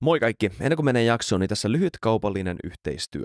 Moi kaikki! Ennen kuin menee jaksoon, niin tässä lyhyt kaupallinen yhteistyö.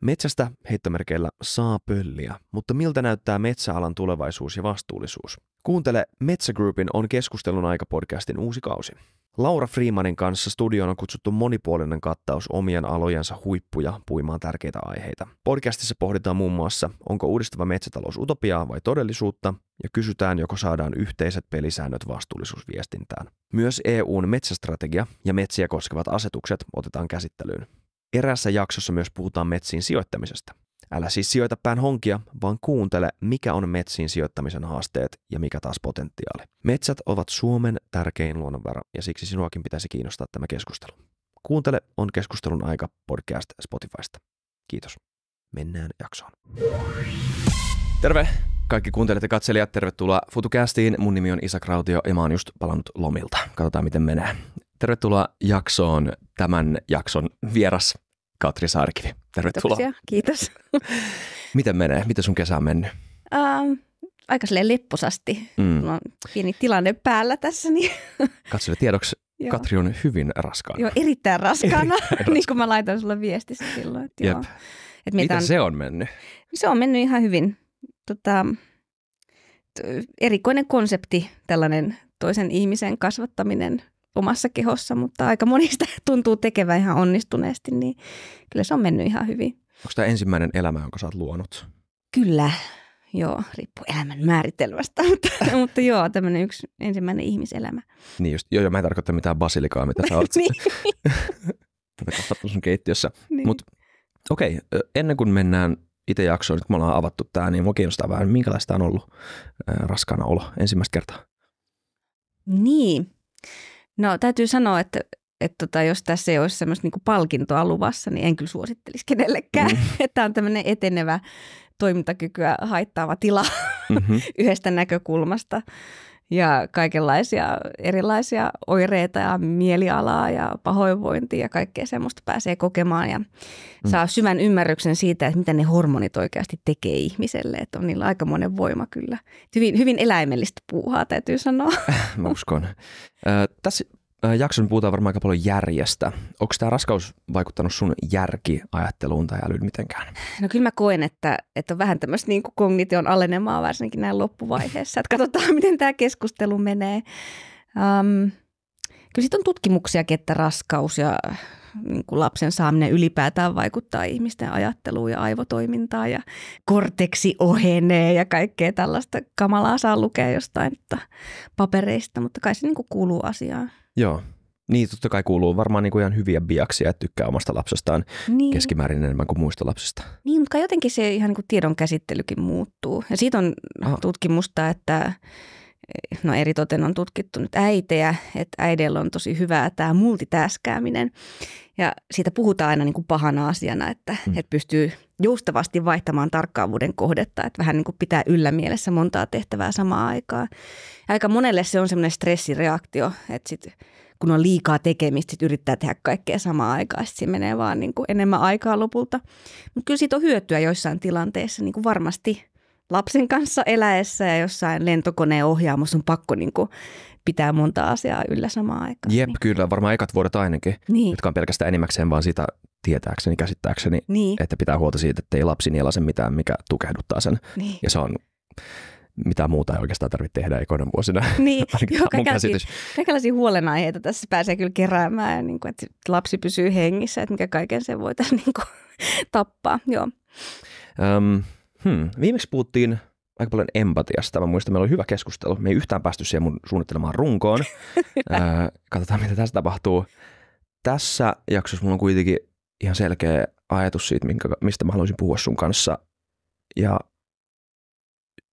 Metsästä heittomerkeillä saa pölliä, mutta miltä näyttää metsäalan tulevaisuus ja vastuullisuus? Kuuntele Metsägroupin on keskustelun aika podcastin uusi kausi. Laura Freemanin kanssa studioon on kutsuttu monipuolinen kattaus omien alojensa huippuja puimaan tärkeitä aiheita. Podcastissa pohditaan muun muassa, onko uudistava metsätalous utopiaa vai todellisuutta, ja kysytään, joko saadaan yhteiset pelisäännöt vastuullisuusviestintään. Myös EUn metsästrategia ja metsiä koskevat asetukset otetaan käsittelyyn. Erässä jaksossa myös puhutaan metsiin sijoittamisesta. Älä siis sijoita pään honkia, vaan kuuntele, mikä on metsiin sijoittamisen haasteet ja mikä taas potentiaali. Metsät ovat Suomen tärkein luonnonvara ja siksi sinuakin pitäisi kiinnostaa tämä keskustelu. Kuuntele on keskustelun aika podcast Spotifysta. Kiitos. Mennään jaksoon. Terve kaikki kuuntelijat ja katselijat, tervetuloa FutuCastiin. Mun nimi on Isa Krautio ja mä oon just palannut lomilta. Katsotaan miten menee. Tervetuloa jaksoon tämän jakson vieras Katri Saarikivi. Tervetuloa. Kiitoksia, kiitos. Miten menee? Miten sun kesä on mennyt? Um, aika silleen lepposasti. Mm. on pieni tilanne päällä tässä. Niin. Katsojille tiedoksi, joo. Katri on hyvin raskaana. Joo, erittäin raskaana, erittäin niin kuin mä laitoin sulle viestissä silloin. Että Jep. Joo. Et Miten on... se on mennyt? Se on mennyt ihan hyvin. Tota, erikoinen konsepti, tällainen toisen ihmisen kasvattaminen omassa kehossa, mutta aika monista tuntuu tekevän ihan onnistuneesti, niin kyllä se on mennyt ihan hyvin. Onko tämä ensimmäinen elämä, jonka sä oot luonut? Kyllä, joo, riippuu elämän määritelmästä, mutta, mutta joo, tämmöinen yksi ensimmäinen ihmiselämä. Niin just, joo, joo, mä en tarkoita mitään basilikaa, mitä sä oot. niin. sun keittiössä. Niin. Mut, okei, okay, ennen kuin mennään itse jaksoon, nyt me ollaan avattu tämä, niin mua kiinnostaa vähän, minkälaista on ollut äh, raskaana olo ensimmäistä kertaa? Niin, No täytyy sanoa, että että tota, jos tässä ei olisi semmoista niin palkintoa luvassa, niin en kyllä suosittelisi kenellekään. Mm. Tämä on tämmöinen etenevä toimintakykyä haittaava tila mm-hmm. yhdestä näkökulmasta ja kaikenlaisia erilaisia oireita ja mielialaa ja pahoinvointia ja kaikkea semmoista pääsee kokemaan ja mm. saa syvän ymmärryksen siitä, että mitä ne hormonit oikeasti tekee ihmiselle, että on niillä aikamoinen voima kyllä. Hyvin, hyvin eläimellistä puuhaa täytyy sanoa. Mä uskon. Äh, tässä jakson puhutaan varmaan aika paljon järjestä. Onko tämä raskaus vaikuttanut sun järkiajatteluun tai älyyn mitenkään? No kyllä mä koen, että, että on vähän tämmöistä niin kuin kognition alenemaa varsinkin näin loppuvaiheessa. Että katsotaan, miten tämä keskustelu menee. Um, kyllä sitten on tutkimuksiakin, että raskaus ja niin kuin lapsen saaminen ylipäätään vaikuttaa ihmisten ajatteluun ja aivotoimintaan ja korteksi ohenee ja kaikkea tällaista kamalaa saa lukea jostain että papereista, mutta kai se niin kuin kuuluu asiaan. Joo. Niin, totta kai kuuluu varmaan niin kuin ihan hyviä biaksia, että tykkää omasta lapsestaan niin. keskimäärin enemmän kuin muista lapsista. Niin, mutta jotenkin se ihan niin kuin tiedon käsittelykin muuttuu. Ja siitä on Aha. tutkimusta, että no toten on tutkittu nyt äitejä, että äidellä on tosi hyvää tämä multitaskääminen. Ja siitä puhutaan aina niin kuin pahana asiana, että, mm. että pystyy joustavasti vaihtamaan tarkkaavuuden kohdetta, että vähän niin kuin pitää yllä mielessä montaa tehtävää samaan aikaan. Ja aika monelle se on semmoinen stressireaktio, että sit, kun on liikaa tekemistä, sit yrittää tehdä kaikkea samaan aikaan, sitten menee vaan niin kuin enemmän aikaa lopulta. Mutta kyllä siitä on hyötyä joissain tilanteissa niin kuin varmasti – lapsen kanssa eläessä ja jossain lentokoneen ohjaamossa on pakko niin kuin pitää monta asiaa yllä samaan aikaan. Jep, niin. kyllä, varmaan ekat vuodet ainakin, niin. jotka on pelkästään enimmäkseen vaan sitä tietääkseni, käsittääkseni, niin. että pitää huolta siitä, että ei lapsi sen mitään, mikä tukehduttaa sen. Niin. Ja se on mitä muuta ei oikeastaan tarvitse tehdä ekoina vuosina. Niin, joo, kaikenlaisia, kaikenlaisia huolenaiheita tässä pääsee kyllä keräämään, ja niin kuin, että lapsi pysyy hengissä, että mikä kaiken sen voitaisiin niin kuin, tappaa. Joo. Um, Hmm. Viimeksi puhuttiin aika paljon empatiasta. Mä muistan, meillä oli hyvä keskustelu. Me ei yhtään päästy siihen mun suunnittelemaan runkoon. öö, katsotaan, mitä tässä tapahtuu. Tässä jaksossa mulla on kuitenkin ihan selkeä ajatus siitä, minkä, mistä mä haluaisin puhua sun kanssa. Ja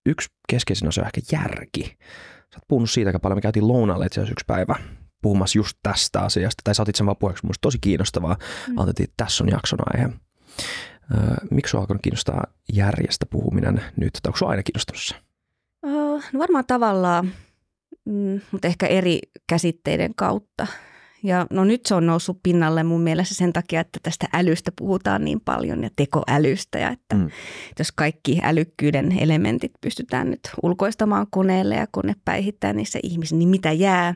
yksi keskeisin asia on ehkä järki. Sä oot puhunut siitä aika paljon. Me käytiin lounaalle itse yksi päivä puhumassa just tästä asiasta. Tai sä otit sen vaan puheeksi. Mun tosi kiinnostavaa. Mm. Ajattelin, että tässä on jakson aihe. Äh, miksi sinua alkanut kiinnostaa järjestä puhuminen nyt, tai onko sinua aina kiinnostunut se? Äh, no varmaan tavallaan, mm, mutta ehkä eri käsitteiden kautta. Ja no nyt se on noussut pinnalle mun mielestä sen takia, että tästä älystä puhutaan niin paljon ja tekoälystä. Ja että mm. jos kaikki älykkyyden elementit pystytään nyt ulkoistamaan koneelle ja kone päihittää niissä ihmisissä, niin mitä jää?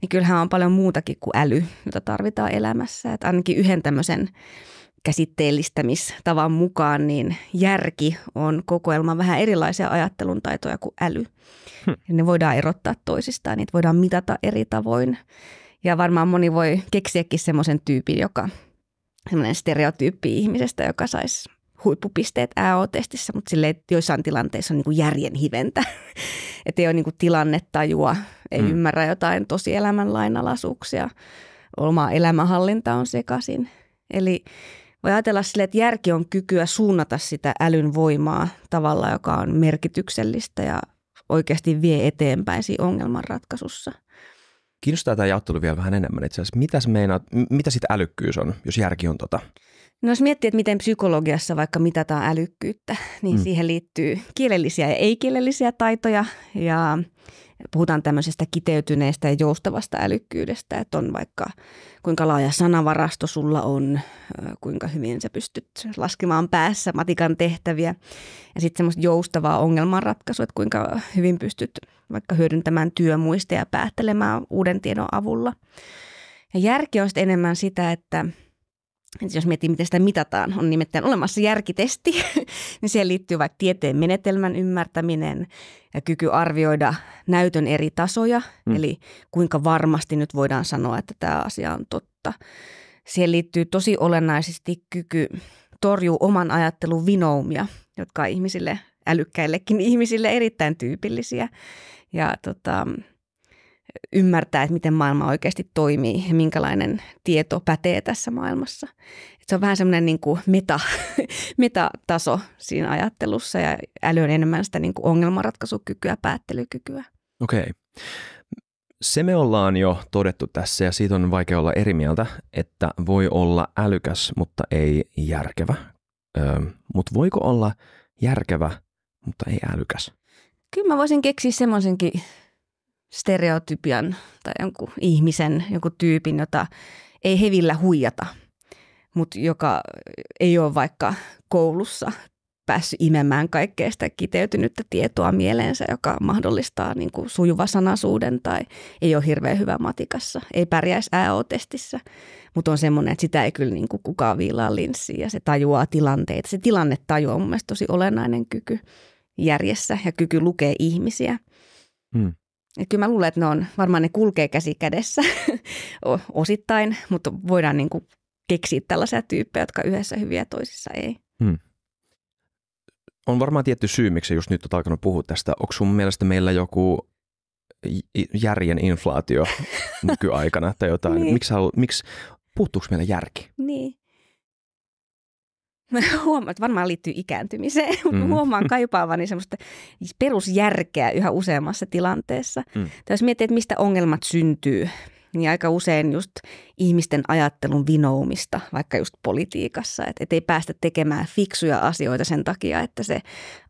Niin kyllähän on paljon muutakin kuin äly, jota tarvitaan elämässä. Että ainakin yhden tämmöisen käsitteellistämistavan mukaan, niin järki on kokoelma vähän erilaisia ajattelun taitoja kuin äly. Hmm. Ne voidaan erottaa toisistaan, niitä voidaan mitata eri tavoin. Ja varmaan moni voi keksiäkin semmoisen tyypin, joka semmoinen stereotyyppi ihmisestä, joka saisi huippupisteet AO-testissä, mutta sille joissain tilanteissa on niin järjen hiventä. että ei ole niin kuin tilannetajua, ei mm. ymmärrä jotain tosielämän lainalaisuuksia. Oma elämänhallinta on sekaisin. Eli voi ajatella sille, että järki on kykyä suunnata sitä älyn voimaa tavalla, joka on merkityksellistä ja oikeasti vie eteenpäin siinä ongelmanratkaisussa. Kiinnostaa tämä jaottelu vielä vähän enemmän itse asiassa. Mitäs meinaat, mitä sitten älykkyys on, jos järki on tota? No jos miettii, että miten psykologiassa vaikka mitataan älykkyyttä, niin mm. siihen liittyy kielellisiä ja ei-kielellisiä taitoja ja puhutaan tämmöisestä kiteytyneestä ja joustavasta älykkyydestä, että on vaikka kuinka laaja sanavarasto sulla on, kuinka hyvin sä pystyt laskemaan päässä matikan tehtäviä ja sitten semmoista joustavaa ongelmanratkaisua, että kuinka hyvin pystyt vaikka hyödyntämään työmuista ja päättelemään uuden tiedon avulla. Ja järki on sitten enemmän sitä, että – et jos miettii, miten sitä mitataan, on nimittäin olemassa järkitesti, niin siihen liittyy vaikka tieteen menetelmän ymmärtäminen ja kyky arvioida näytön eri tasoja, mm. eli kuinka varmasti nyt voidaan sanoa, että tämä asia on totta. Siihen liittyy tosi olennaisesti kyky torjua oman ajattelun vinoumia, jotka on ihmisille, älykkäillekin ihmisille erittäin tyypillisiä. Ja tota, ymmärtää, että miten maailma oikeasti toimii ja minkälainen tieto pätee tässä maailmassa. se on vähän semmoinen niin meta, metataso siinä ajattelussa ja äly on enemmän sitä niin kuin ongelmanratkaisukykyä, päättelykykyä. Okei. Okay. Se me ollaan jo todettu tässä ja siitä on vaikea olla eri mieltä, että voi olla älykäs, mutta ei järkevä. Öö, mutta voiko olla järkevä, mutta ei älykäs? Kyllä mä voisin keksiä semmoisenkin stereotypian tai jonkun ihmisen, jonkun tyypin, jota ei hevillä huijata, mutta joka ei ole vaikka koulussa päässyt imemään kaikkea sitä kiteytynyttä tietoa mieleensä, joka mahdollistaa niin kuin sanasuuden tai ei ole hirveän hyvä matikassa, ei pärjäisi ao testissä mutta on semmoinen, että sitä ei kyllä niin kuin kukaan viilaa linssiin ja se tajuaa tilanteita. Se tilannetaju on mun mielestä tosi olennainen kyky järjessä ja kyky lukea ihmisiä. Hmm. Et kyllä mä luulen, että ne on, varmaan ne kulkee käsi kädessä osittain, mutta voidaan niin kuin keksiä tällaisia tyyppejä, jotka yhdessä hyviä toisissa ei. Hmm. On varmaan tietty syy, miksi just nyt on alkanut puhua tästä. Onko sun mielestä meillä joku järjen inflaatio nykyaikana tai jotain? niin. Miksi, halu, miksi puuttuuko meillä järki? Niin. Mä huomaan, että varmaan liittyy ikääntymiseen, mutta mm. huomaan kaipaavani semmoista perusjärkeä yhä useammassa tilanteessa. Mm. Tai jos miettii, että mistä ongelmat syntyy, niin aika usein just ihmisten ajattelun vinoumista, vaikka just politiikassa, että et ei päästä tekemään fiksuja asioita sen takia, että se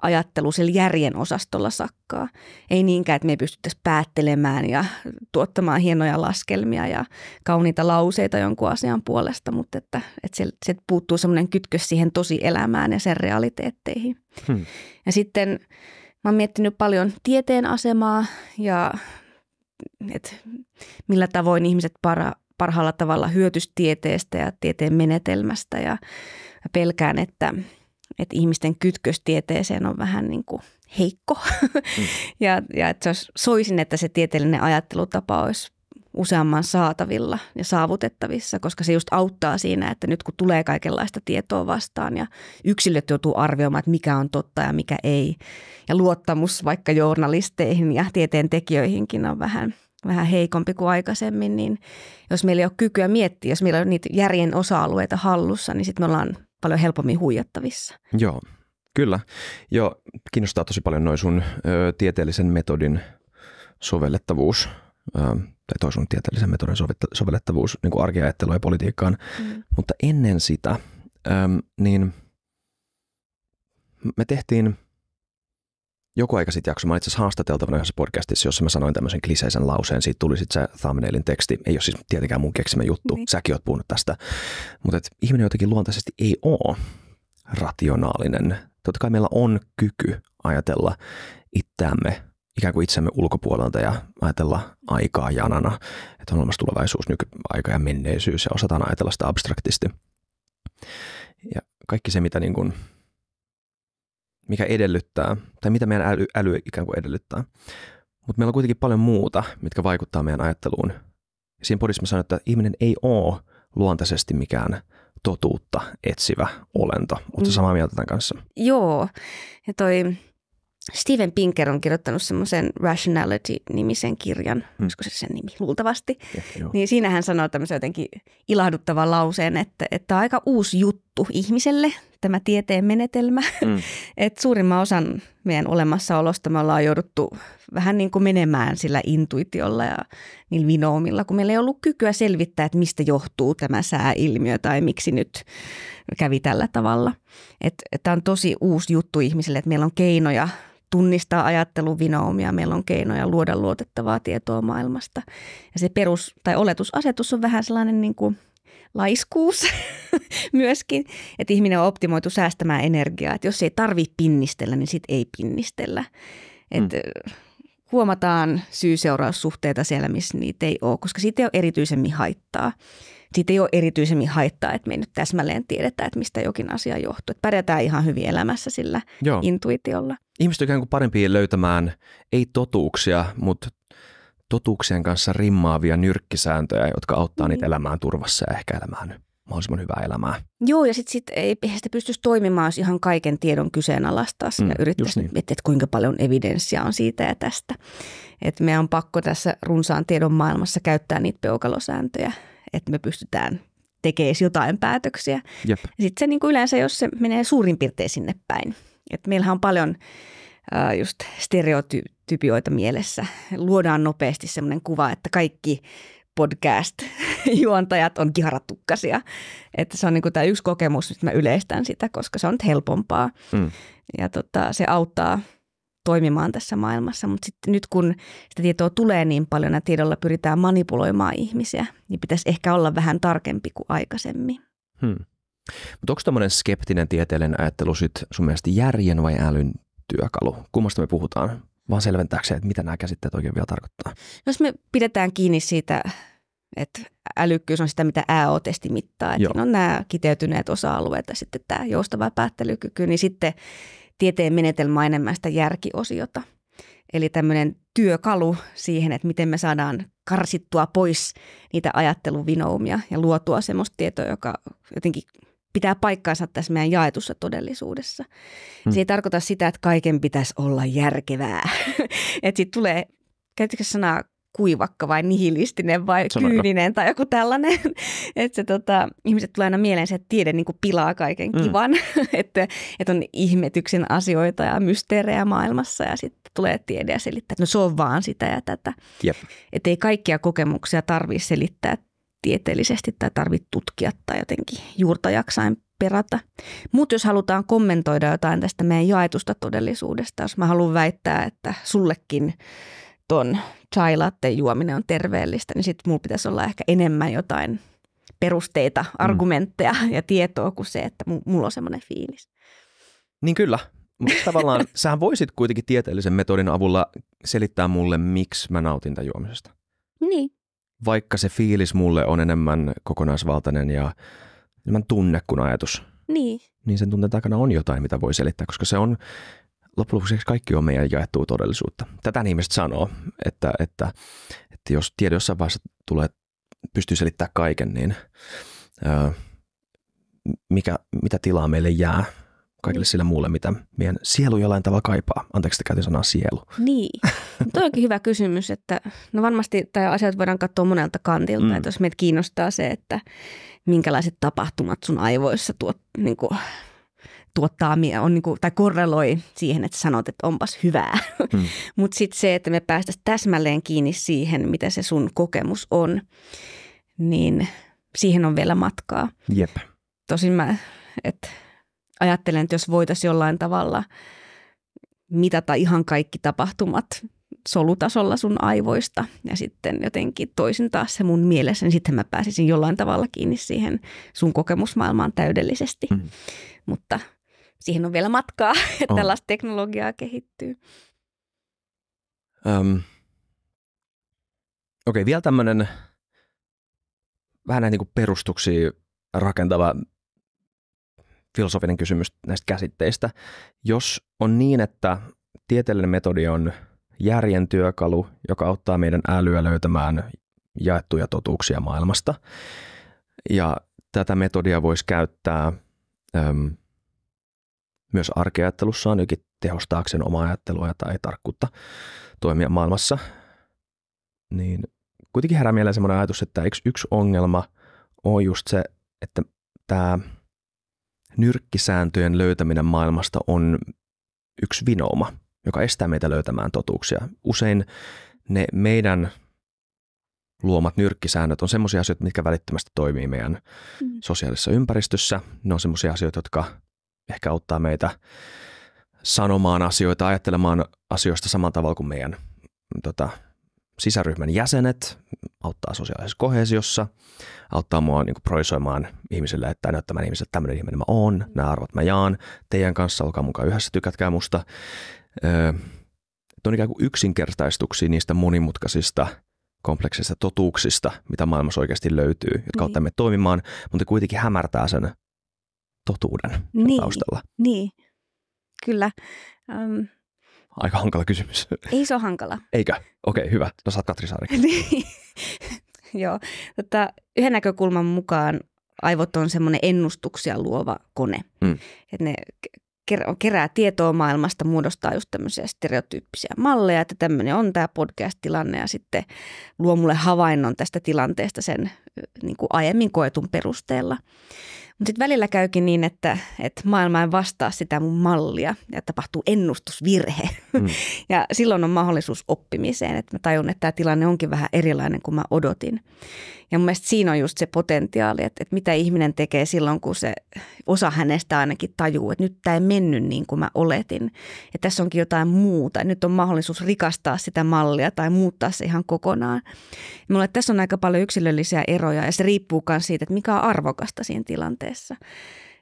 ajattelu siellä järjen osastolla sakkaa. Ei niinkään, että me pystyttäisi päättelemään ja tuottamaan hienoja laskelmia ja kauniita lauseita jonkun asian puolesta, mutta että, että se, se puuttuu semmoinen kytkös siihen elämään ja sen realiteetteihin. Hmm. Ja sitten mä oon miettinyt paljon tieteen asemaa ja että millä tavoin ihmiset para, parhaalla tavalla hyötys tieteestä ja tieteen menetelmästä ja pelkään, että, että ihmisten kytkös tieteeseen on vähän niin kuin heikko mm. ja, ja että se olisi, soisin, että se tieteellinen ajattelutapa olisi useamman saatavilla ja saavutettavissa, koska se just auttaa siinä, että nyt kun tulee kaikenlaista tietoa vastaan ja yksilöt joutuu arvioimaan, että mikä on totta ja mikä ei. Ja luottamus vaikka journalisteihin ja tieteen tekijöihinkin on vähän vähän heikompi kuin aikaisemmin, niin jos meillä ei ole kykyä miettiä, jos meillä on niitä järjen osa-alueita hallussa, niin sitten me ollaan paljon helpommin huijattavissa. Joo, kyllä. Joo, kiinnostaa tosi paljon noin sun ö, tieteellisen metodin sovellettavuus tai toisun tieteellisen metodin sovellettavuus niin kuin arkiajatteluun ja politiikkaan. Mm. Mutta ennen sitä, niin me tehtiin joku aika sitten jakso, mä itse asiassa haastateltavana yhdessä podcastissa, jossa mä sanoin tämmöisen kliseisen lauseen, siitä tuli sitten se thumbnailin teksti, ei ole siis tietenkään mun keksimä juttu, niin. säkin oot puhunut tästä, mutta ihminen jotenkin luontaisesti ei ole rationaalinen. Totta kai meillä on kyky ajatella itseämme ikään kuin itsemme ulkopuolelta ja ajatella aikaa janana, että on olemassa tulevaisuus, nykyaika ja menneisyys ja osataan ajatella sitä abstraktisti. Ja kaikki se, mitä niin kuin, mikä edellyttää, tai mitä meidän äly, äly ikään kuin edellyttää. Mutta meillä on kuitenkin paljon muuta, mitkä vaikuttaa meidän ajatteluun. siinä podissa mä sanon, että ihminen ei ole luontaisesti mikään totuutta etsivä olento. Oletko mm. samaa mieltä tämän kanssa? Joo, ja toi Steven Pinker on kirjoittanut semmoisen Rationality-nimisen kirjan, hmm. olisiko se sen nimi luultavasti, Ja, niin siinä hän sanoo tämmöisen jotenkin ilahduttavan lauseen, että, että aika uusi juttu ihmiselle tämä tieteen menetelmä, Hmm. että suurimman osan meidän olemassaolosta me ollaan jouduttu vähän niin kuin menemään sillä intuitiolla ja niillä vinoomilla, kun meillä ei ollut kykyä selvittää, että mistä johtuu tämä sääilmiö tai miksi nyt kävi tällä tavalla. Että tämä on tosi uusi juttu ihmiselle, että meillä on keinoja – tunnistaa ajatteluvinoumia, meillä on keinoja luoda luotettavaa tietoa maailmasta. Ja se perus- tai oletusasetus on vähän sellainen niin kuin laiskuus myöskin, että ihminen on optimoitu säästämään energiaa. Että jos ei tarvitse pinnistellä, niin sit ei pinnistellä. Et mm. Huomataan syy-seuraussuhteita siellä, missä niitä ei ole, koska siitä ei ole erityisemmin haittaa. Siitä ei ole erityisemmin haittaa, että me ei nyt täsmälleen tiedetä, että mistä jokin asia johtuu. Että pärjätään ihan hyvin elämässä sillä Joo. intuitiolla ihmiset ikään kuin parempi löytämään ei totuuksia, mutta totuuksien kanssa rimmaavia nyrkkisääntöjä, jotka auttaa niitä niin. elämään turvassa ja ehkä elämään mahdollisimman hyvää elämää. Joo, ja sitten sit ei sitä pystyisi toimimaan, jos ihan kaiken tiedon kyseenalaistaa mm, ja yrittäisi niin. miettiä, että kuinka paljon evidenssiä on siitä ja tästä. Että meidän on pakko tässä runsaan tiedon maailmassa käyttää niitä peukalosääntöjä, että me pystytään tekemään jotain päätöksiä. Sitten se niin kuin yleensä, jos se menee suurin piirtein sinne päin, et meillähän on paljon äh, just stereotypioita mielessä. Luodaan nopeasti sellainen kuva, että kaikki podcast-juontajat on kiharatukkasia, Että se on niin tämä yksi kokemus, että mä yleistän sitä, koska se on nyt helpompaa. Mm. Ja tota, se auttaa toimimaan tässä maailmassa, mutta sitten nyt kun sitä tietoa tulee niin paljon ja tiedolla pyritään manipuloimaan ihmisiä, niin pitäisi ehkä olla vähän tarkempi kuin aikaisemmin. Hmm. Mutta onko tämmöinen skeptinen tieteellinen ajattelu sit sun mielestä järjen vai älyn työkalu? Kummasta me puhutaan? Vaan selventääkseen, että mitä nämä käsitteet oikein vielä tarkoittaa. No jos me pidetään kiinni siitä, että älykkyys on sitä, mitä ao testi mittaa, että on nämä kiteytyneet osa-alueet ja sitten tämä joustava päättelykyky, niin sitten tieteen menetelmä on enemmän sitä järkiosiota. Eli tämmöinen työkalu siihen, että miten me saadaan karsittua pois niitä ajatteluvinoumia ja luotua semmoista tietoa, joka jotenkin – pitää paikkaansa tässä meidän jaetussa todellisuudessa. Hmm. Se ei tarkoita sitä, että kaiken pitäisi olla järkevää. että sitten tulee, käytätkö sanaa kuivakka vai nihilistinen vai Sanoin. kyyninen tai joku tällainen. että se, tota, ihmiset tulee aina mieleen se, että tiede niin kuin pilaa kaiken mm. kivan, että et on ihmetyksen asioita ja mysteerejä maailmassa ja sitten tulee tiede ja selittää, että no se on vaan sitä ja tätä. Että ei kaikkia kokemuksia tarvitse selittää tieteellisesti tai tarvitse tutkia tai jotenkin juurta jaksain perata. Mutta jos halutaan kommentoida jotain tästä meidän jaetusta todellisuudesta, jos mä haluan väittää, että sullekin ton chai latte juominen on terveellistä, niin sitten mulla pitäisi olla ehkä enemmän jotain perusteita, mm. argumentteja mm. ja tietoa kuin se, että mulla on semmoinen fiilis. Niin kyllä, mutta tavallaan sähän voisit kuitenkin tieteellisen metodin avulla selittää mulle, miksi mä nautin tämän juomisesta. Niin vaikka se fiilis mulle on enemmän kokonaisvaltainen ja enemmän tunne kuin ajatus, niin. niin sen tunteen takana on jotain, mitä voi selittää, koska se on loppujen lopuksi kaikki on meidän jaettua todellisuutta. Tätä niin ihmiset sanoo, että, että, että jos tiede jossain vaiheessa tulee, pystyy selittämään kaiken, niin ö, mikä, mitä tilaa meille jää kaikille sille muulle, mitä meidän sielu jollain tavalla kaipaa. Anteeksi, että käytin sanaa sielu. Niin. Tuo onkin hyvä kysymys, että no varmasti tämä asiat voidaan katsoa monelta kantilta, mm. että jos meitä kiinnostaa se, että minkälaiset tapahtumat sun aivoissa tuot, niin kuin, tuottaa, on niin kuin, tai korreloi siihen, että sanot, että onpas hyvää. Mm. Mutta sitten se, että me päästäisiin täsmälleen kiinni siihen, mitä se sun kokemus on, niin siihen on vielä matkaa. Jep. Tosin mä, että ajattelen, että jos voitaisiin jollain tavalla mitata ihan kaikki tapahtumat solutasolla sun aivoista ja sitten jotenkin toisin taas se mun mielessä, niin sitten mä pääsisin jollain tavalla kiinni siihen sun kokemusmaailmaan täydellisesti. Mm. Mutta siihen on vielä matkaa, että oh. tällaista teknologiaa kehittyy. Um. Okei, okay, vielä tämmöinen vähän näin niin perustuksia rakentava filosofinen kysymys näistä käsitteistä. Jos on niin, että tieteellinen metodi on järjen työkalu, joka auttaa meidän älyä löytämään jaettuja totuuksia maailmasta, ja tätä metodia voisi käyttää äm, myös arkeajattelussaan jokin tehostaakseen omaa ajattelua tai tarkkuutta toimia maailmassa, niin kuitenkin herää mieleen sellainen ajatus, että yksi ongelma on just se, että tämä Nyrkkisääntöjen löytäminen maailmasta on yksi vinooma, joka estää meitä löytämään totuuksia. Usein ne meidän luomat nyrkkisäännöt on semmoisia asioita, mitkä välittömästi toimii meidän mm. sosiaalisessa ympäristössä. Ne on semmoisia asioita, jotka ehkä auttaa meitä sanomaan asioita, ajattelemaan asioista samalla tavalla kuin meidän tota, sisäryhmän jäsenet, auttaa sosiaalisessa kohesiossa, auttaa mua niin projisoimaan ihmisille, että näyttämään ihmisille, että tämmöinen ihminen mä oon, nämä arvot mä jaan, teidän kanssa olkaa mukaan yhdessä, tykätkää musta. Öö, on ikään kuin yksinkertaistuksia niistä monimutkaisista kompleksisista totuuksista, mitä maailmassa oikeasti löytyy, jotka niin. me toimimaan, mutta kuitenkin hämärtää sen totuuden niin. taustalla. Niin, kyllä. Um, Aika hankala kysymys. Ei se ole hankala. Eikö? Okei, okay, hyvä. No saat Katri niin. Joo. Tota, yhden näkökulman mukaan aivot on semmoinen ennustuksia luova kone. Mm. Et ne kerää tietoa maailmasta, muodostaa just tämmöisiä stereotyyppisiä malleja, että tämmöinen on tämä podcast-tilanne ja sitten luo mulle havainnon tästä tilanteesta sen niin kuin aiemmin koetun perusteella. Mutta sitten välillä käykin niin, että, että maailma ei vastaa sitä mun mallia ja tapahtuu ennustusvirhe. Mm. ja silloin on mahdollisuus oppimiseen, että mä tajun, että tämä tilanne onkin vähän erilainen kuin mä odotin. Ja mun mielestä siinä on just se potentiaali, että, että mitä ihminen tekee silloin, kun se osa hänestä ainakin tajuu, että nyt tämä ei mennyt niin kuin mä oletin. Ja tässä onkin jotain muuta. Nyt on mahdollisuus rikastaa sitä mallia tai muuttaa se ihan kokonaan. Ja mulle tässä on aika paljon yksilöllisiä eroja ja se riippuu myös siitä, että mikä on arvokasta siinä tilanteessa.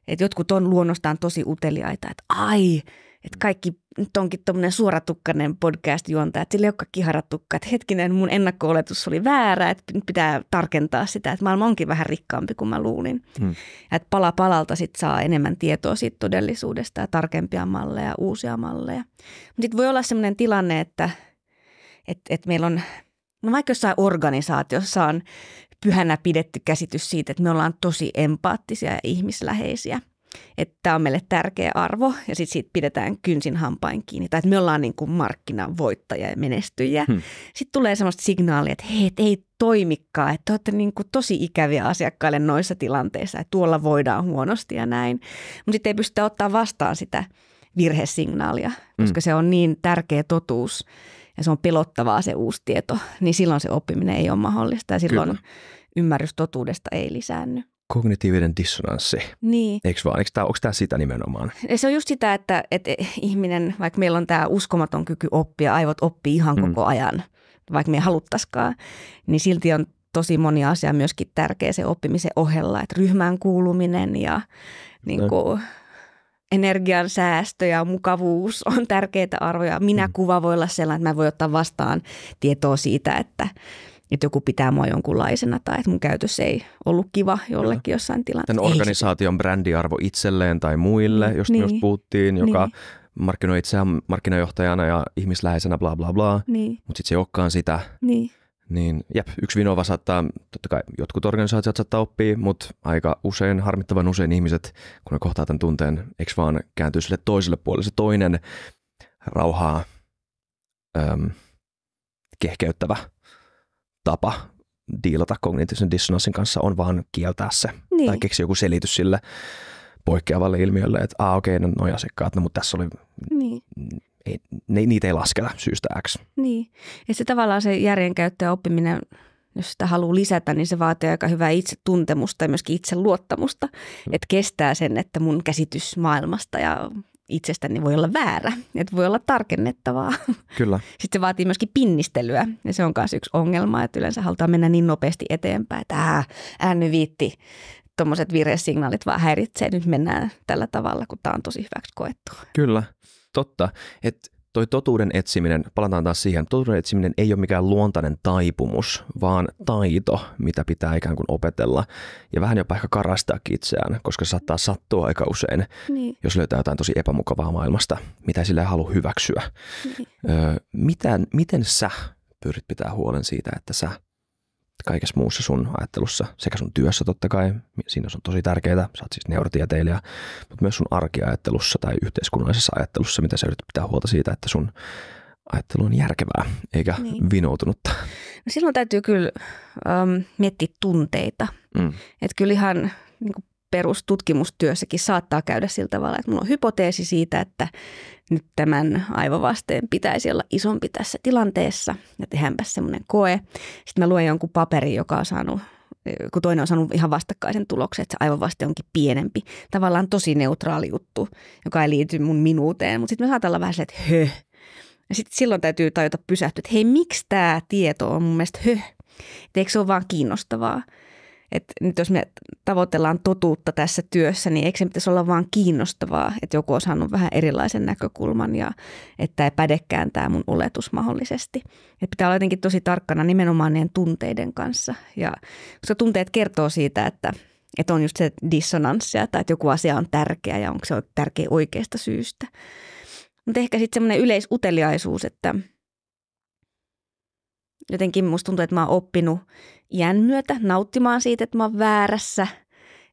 Että jotkut on luonnostaan tosi uteliaita, että ai – että kaikki nyt onkin tuommoinen suoratukkainen podcast-juontaja, että sillä ei olekaan kiharatukka. Että hetkinen, mun ennakko-oletus oli väärä, että nyt pitää tarkentaa sitä, että maailma onkin vähän rikkaampi kuin mä luulin. Hmm. Ja että pala palalta sit saa enemmän tietoa siitä todellisuudesta ja tarkempia malleja, uusia malleja. Mutta voi olla sellainen tilanne, että, että, että meillä on, no vaikka jossain organisaatiossa on pyhänä pidetty käsitys siitä, että me ollaan tosi empaattisia ja ihmisläheisiä – että tämä on meille tärkeä arvo ja sitten siitä pidetään kynsin hampain kiinni. Tai että me ollaan niin kuin markkinavoittaja ja menestyjä. Hmm. Sitten tulee sellaista signaalia, että hei, et ei toimikaan, että olette niin kuin tosi ikäviä asiakkaille noissa tilanteissa, että tuolla voidaan huonosti ja näin. Mutta sitten ei pystytä ottaa vastaan sitä virhesignaalia, koska hmm. se on niin tärkeä totuus ja se on pelottavaa se uusi tieto, niin silloin se oppiminen ei ole mahdollista ja silloin Kyllä. ymmärrys totuudesta ei lisäänny kognitiivinen dissonanssi. Niin. Eikö vaan? Eikö tämä, onko tämä sitä nimenomaan? Se on just sitä, että, että ihminen, vaikka meillä on tämä uskomaton kyky oppia, aivot oppii ihan mm. koko mm. ajan, vaikka me ei niin silti on tosi moni asia myöskin tärkeä se oppimisen ohella, että ryhmään kuuluminen ja niin kuin, energian säästö ja mukavuus on tärkeitä arvoja. Minä mm. voi olla sellainen, että mä voin ottaa vastaan tietoa siitä, että – että joku pitää mua jonkunlaisena tai että mun käytös ei ollut kiva jollekin Kyllä. jossain tilanteessa. Tämän organisaation ei. brändiarvo itselleen tai muille, mm, jos niin. myös puhuttiin, niin. joka niin. markkinoi itseään markkinajohtajana ja ihmisläheisenä bla bla bla, niin. mutta sitten se ei olekaan sitä. Niin. Niin, jep, yksi vinova saattaa, totta kai jotkut organisaatiot saattaa oppia, mutta aika usein, harmittavan usein ihmiset, kun ne kohtaa tämän tunteen, eikö vaan kääntyy sille toiselle puolelle. Se toinen rauhaa äm, kehkeyttävä tapa diilata kognitiivisen dissonanssin kanssa on vaan kieltää se niin. tai keksi joku selitys sille poikkeavalle ilmiölle, että ah, okei, okay, no noin asiakkaat, no, mutta tässä oli, niin. ei, ne, niitä ei lasketa syystä X. Niin, ja se tavallaan se järjenkäyttö ja oppiminen, jos sitä haluaa lisätä, niin se vaatii aika hyvää itsetuntemusta ja myöskin itseluottamusta, mm. että kestää sen, että mun käsitys maailmasta ja itsestäni voi olla väärä, että voi olla tarkennettavaa. Kyllä. Sitten se vaatii myöskin pinnistelyä ja se on myös yksi ongelma, että yleensä halutaan mennä niin nopeasti eteenpäin, että äh, äh viitti, tuommoiset viresignaalit vaan häiritsee, nyt mennään tällä tavalla, kun tämä on tosi hyväksi koettu. Kyllä, totta. Että toi totuuden etsiminen, palataan taas siihen, totuuden etsiminen ei ole mikään luontainen taipumus, vaan taito, mitä pitää ikään kuin opetella ja vähän jopa ehkä karastaa itseään, koska se saattaa sattua aika usein, niin. jos löytää jotain tosi epämukavaa maailmasta, mitä sillä ei halua hyväksyä. Niin. Öö, miten, miten sä pyrit pitää huolen siitä, että sä kaikessa muussa sun ajattelussa, sekä sun työssä totta kai, siinä on tosi tärkeää, sä oot siis neurotieteilijä, mutta myös sun arkiajattelussa tai yhteiskunnallisessa ajattelussa, mitä sä yrität pitää huolta siitä, että sun ajattelu on järkevää eikä niin. vinoutunutta. No silloin täytyy kyllä äm, miettiä tunteita. Mm. Että kyllä ihan niin perustutkimustyössäkin saattaa käydä sillä tavalla, että mulla on hypoteesi siitä, että nyt tämän aivovasteen pitäisi olla isompi tässä tilanteessa ja tehdäänpä semmoinen koe. Sitten mä luen jonkun paperin, joka on saanut kun toinen on saanut ihan vastakkaisen tuloksen, että se aivovaste onkin pienempi. Tavallaan tosi neutraali juttu, joka ei liity mun minuuteen, mutta sitten me saatellaan vähän silleen, että höh. Ja sitten silloin täytyy tajuta pysähtyä, että hei, miksi tämä tieto on mun mielestä höh? Et eikö se ole vaan kiinnostavaa? että nyt jos me tavoitellaan totuutta tässä työssä, niin eikö se pitäisi olla vaan kiinnostavaa, että joku on saanut vähän erilaisen näkökulman ja että ei pädekään tämä mun oletus mahdollisesti. Että pitää olla jotenkin tosi tarkkana nimenomaan niiden tunteiden kanssa, ja, koska tunteet kertoo siitä, että että on just se dissonanssia, että joku asia on tärkeä ja onko se tärkeä oikeasta syystä. Mutta ehkä sitten semmoinen yleisuteliaisuus, että – jotenkin musta tuntuu, että mä oon oppinut iän myötä nauttimaan siitä, että mä oon väärässä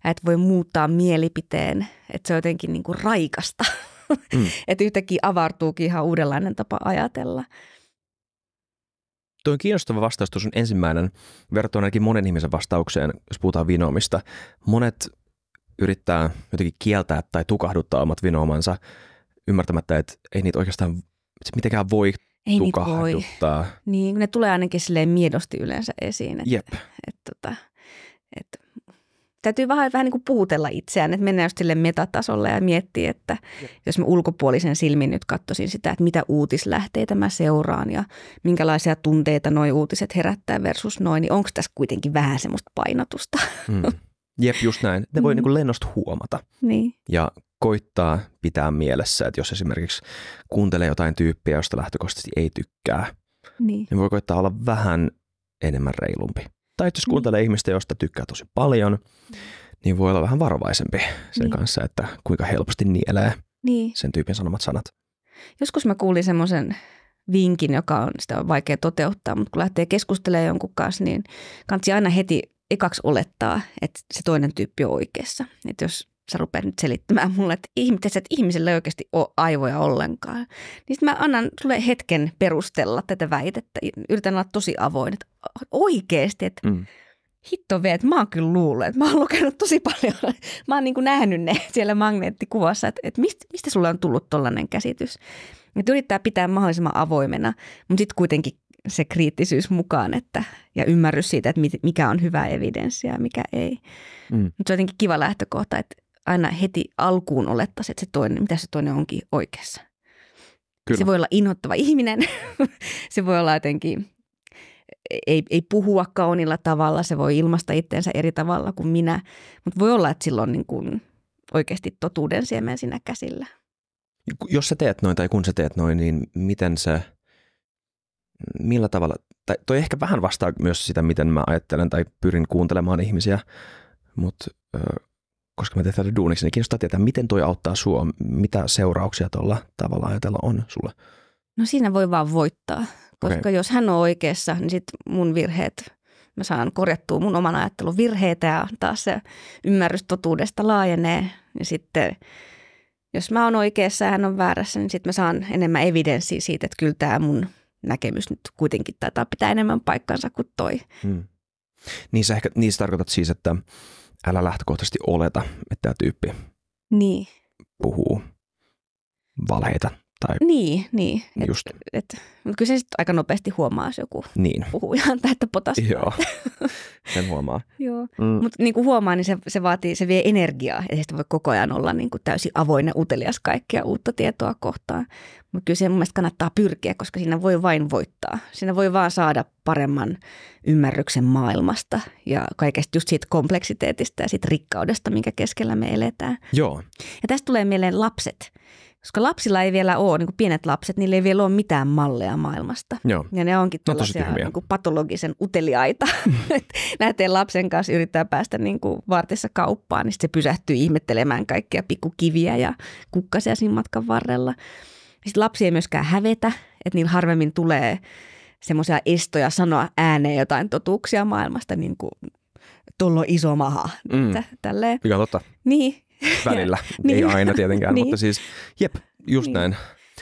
ja että voi muuttaa mielipiteen. Että se on jotenkin niin kuin raikasta, mm. että yhtäkkiä avartuukin ihan uudenlainen tapa ajatella. Tuo on kiinnostava vastaus, tuossa on ensimmäinen, verrattuna ainakin monen ihmisen vastaukseen, jos puhutaan vinomista. Monet yrittää jotenkin kieltää tai tukahduttaa omat vinoomansa ymmärtämättä, että ei niitä oikeastaan mitenkään voi ei niin tukahduttaa. voi. Niin, ne tulee ainakin silleen miedosti yleensä esiin. Että, Jep. Et, tota, et, täytyy vähän, vähän niin kuin puutella itseään, että mennään just sille metatasolle ja miettiä, että Jep. jos mä ulkopuolisen silmin nyt katsoisin sitä, että mitä uutislähteitä mä seuraan ja minkälaisia tunteita noi uutiset herättää versus noin, niin onko tässä kuitenkin vähän semmoista painotusta? Mm. Jep, just näin. Ne voi mm. niin kuin lennosta huomata. Niin. Ja koittaa pitää mielessä, että jos esimerkiksi kuuntelee jotain tyyppiä, josta lähtökohtaisesti ei tykkää, niin, niin voi koittaa olla vähän enemmän reilumpi. Tai jos niin. kuuntelee niin. ihmistä, josta tykkää tosi paljon, niin voi olla vähän varovaisempi sen niin. kanssa, että kuinka helposti nielee niin. sen tyypin sanomat sanat. Joskus mä kuulin semmoisen vinkin, joka on sitä on vaikea toteuttaa, mutta kun lähtee keskustelemaan jonkun kanssa, niin kannattaa aina heti ekaksi olettaa, että se toinen tyyppi on oikeassa. Että jos sä rupeat nyt selittämään mulle, että ihmiset, että ihmisellä ei oikeasti ole aivoja ollenkaan. Niin sitten mä annan sulle hetken perustella tätä väitettä. Yritän olla tosi avoin, että oikeasti, että mm. hitto vielä, että mä oon kyllä luullut, että mä oon lukenut tosi paljon. mä oon niin kuin nähnyt ne siellä magneettikuvassa, että, että mistä, mistä sulle on tullut tollainen käsitys. Että yrittää pitää mahdollisimman avoimena, mutta sitten kuitenkin se kriittisyys mukaan että, ja ymmärrys siitä, että mikä on hyvä evidenssiä ja mikä ei. Mm. Mutta se on jotenkin kiva lähtökohta, että aina heti alkuun olettaisi, että se toinen, mitä se toinen onkin oikeassa. Kyllä. Se voi olla inhottava ihminen, se voi olla jotenkin, ei, ei puhua kaunilla tavalla, se voi ilmaista itseensä eri tavalla kuin minä, mutta voi olla, että silloin niin kuin oikeasti totuuden siemen sinä käsillä. Jos sä teet noin tai kun sä teet noin, niin miten sä, millä tavalla, tai toi ehkä vähän vastaa myös sitä, miten mä ajattelen tai pyrin kuuntelemaan ihmisiä, mutta koska me tehdään duuniksi, niin kiinnostaa tietää, miten toi auttaa sua, mitä seurauksia tuolla tavalla ajatella on sulle. No siinä voi vaan voittaa, koska okay. jos hän on oikeassa, niin sitten mun virheet, mä saan korjattua mun oman ajattelun virheitä ja taas se ymmärrys totuudesta laajenee. Ja sitten jos mä oon oikeassa ja hän on väärässä, niin sitten mä saan enemmän evidenssiä siitä, että kyllä tämä mun näkemys nyt kuitenkin taitaa pitää enemmän paikkansa kuin toi. Hmm. Niin sä ehkä, niin sä tarkoitat siis, että älä lähtökohtaisesti oleta, että tämä tyyppi niin. puhuu valheita tai niin, niin. Just. Et, et, mutta kyllä se sitten aika nopeasti huomaa, jos joku niin. puhuu ihan täyttä potasta. Joo, sen huomaa. Joo. Mm. Mutta niin kuin huomaa, niin se, se vaatii, se vie energiaa. Ei sitä voi koko ajan olla niin kuin täysin avoin ja utelias kaikkea uutta tietoa kohtaan. Mutta kyllä se mun mielestä kannattaa pyrkiä, koska siinä voi vain voittaa. Siinä voi vaan saada paremman ymmärryksen maailmasta ja kaikesta just siitä kompleksiteetistä ja siitä rikkaudesta, minkä keskellä me eletään. Joo. Ja tästä tulee mieleen lapset koska lapsilla ei vielä ole, niin kuin pienet lapset, niillä ei vielä ole mitään malleja maailmasta. Joo. Ja ne onkin tällaisia no, niin kuin patologisen uteliaita. Näette lapsen kanssa yrittää päästä niin kuin vartissa kauppaan, niin se pysähtyy ihmettelemään kaikkia pikkukiviä ja kukkasia siinä matkan varrella. Sitten lapsi ei myöskään hävetä, että niillä harvemmin tulee semmoisia estoja sanoa ääneen jotain totuuksia maailmasta, niin kuin tuolla on iso maha. Mm. Tälleen. Mikä on totta. Niin, välillä. niin. Ei aina tietenkään, niin. mutta siis jep, just niin. näin.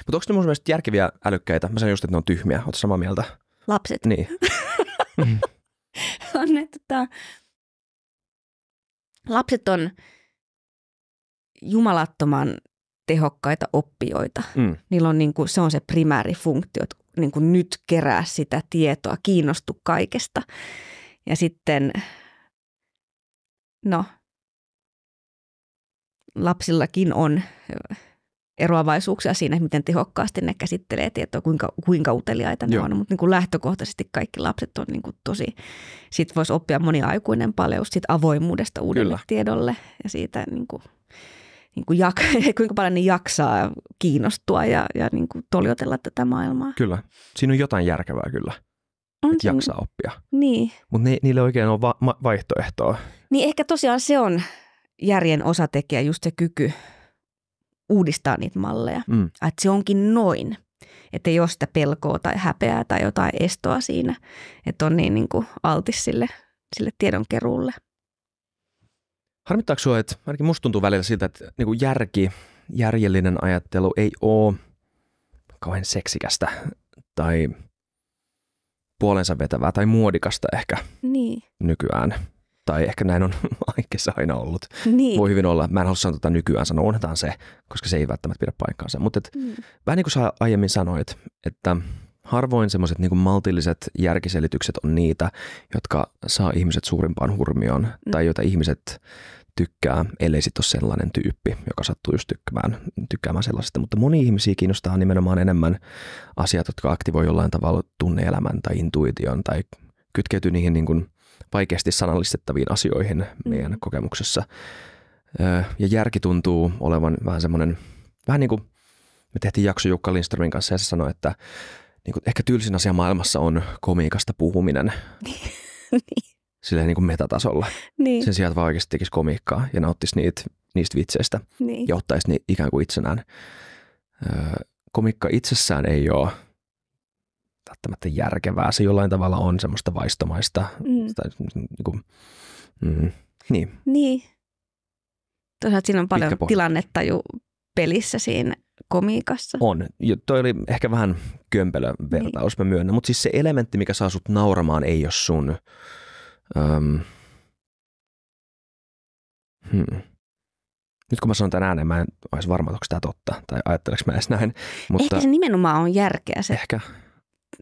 Mutta onko ne mun mielestä järkeviä älykkäitä? Mä sanon just, että ne on tyhmiä. Oletko samaa mieltä? Lapset. Niin. on, että tota, lapset on jumalattoman tehokkaita oppijoita. Mm. Niillä on niin kuin, se on se funktio, että niin kuin nyt kerää sitä tietoa, kiinnostu kaikesta. Ja sitten, no lapsillakin on eroavaisuuksia siinä, miten tehokkaasti ne käsittelee tietoa, kuinka, kuinka uteliaita Joo. on. Mutta niin kuin lähtökohtaisesti kaikki lapset on niin kuin tosi, sit voisi oppia moni aikuinen paljon sit avoimuudesta uudelle Kyllä. tiedolle ja siitä niin kuin, niin kuin jak, kuinka paljon ne jaksaa kiinnostua ja, ja niin kuin toljotella tätä maailmaa. Kyllä, siinä on jotain järkevää kyllä. On että jaksaa oppia. Niin. Mutta niille oikein on va- vaihtoehtoa. Niin ehkä tosiaan se on järjen osatekijä just se kyky uudistaa niitä malleja. Mm. Että se onkin noin. Että ei ole sitä pelkoa tai häpeää tai jotain estoa siinä. Että on niin, niin kuin altis sille, sille tiedonkeruulle. Harmittaako sinua, että ainakin musta tuntuu välillä siltä, että niin kuin järki, järjellinen ajattelu ei ole kauhean seksikästä tai puolensa vetävää tai muodikasta ehkä niin. nykyään. Tai ehkä näin on aikeissa aina ollut. Niin. Voi hyvin olla. Mä en halua sanoa tätä nykyään sanoa, onhan se, koska se ei välttämättä pidä paikkaansa. Mutta mm. vähän niin kuin sä aiemmin sanoit, että harvoin semmoiset niin maltilliset järkiselitykset on niitä, jotka saa ihmiset suurimpaan hurmioon mm. tai joita ihmiset tykkää, ellei sitten ole sellainen tyyppi, joka sattuu just tykkäämään, tykkäämään sellaisesta. Mutta moni ihmisiä kiinnostaa nimenomaan enemmän asiat, jotka aktivoi jollain tavalla tunneelämän tai intuition tai kytkeytyy niihin niin kuin vaikeasti sanallistettaviin asioihin meidän mm. kokemuksessa. Ja järki tuntuu olevan vähän semmoinen, vähän niin kuin me tehtiin jakso Jukka Lindströmin kanssa ja se sanoi, että niin kuin ehkä tylsin asia maailmassa on komiikasta puhuminen. niin. Silleen niin kuin metatasolla. Niin. Sen sijaan, että vaan oikeasti tekisi komiikkaa ja nauttisi niitä, niistä vitseistä niin. ja ottaisi ne ikään kuin itsenään. Öö, komikka itsessään ei ole välttämättä järkevää. Se jollain tavalla on semmoista vaistomaista. Mm. Tai, niin kuin, mm, niin. niin. Toisaalta siinä on paljon ju pelissä siinä komiikassa. On. Ja toi oli ehkä vähän kömpelö niin. vertaus, niin. mä myönnän. Mutta siis se elementti, mikä saa sut nauramaan, ei ole sun... Öm, ähm, hmm. Nyt kun mä sanon tänään, en mä en olisi varma, onko tämä totta, tai ajatteleks mä edes näin. Mutta ehkä se nimenomaan on järkeä se. Ehkä,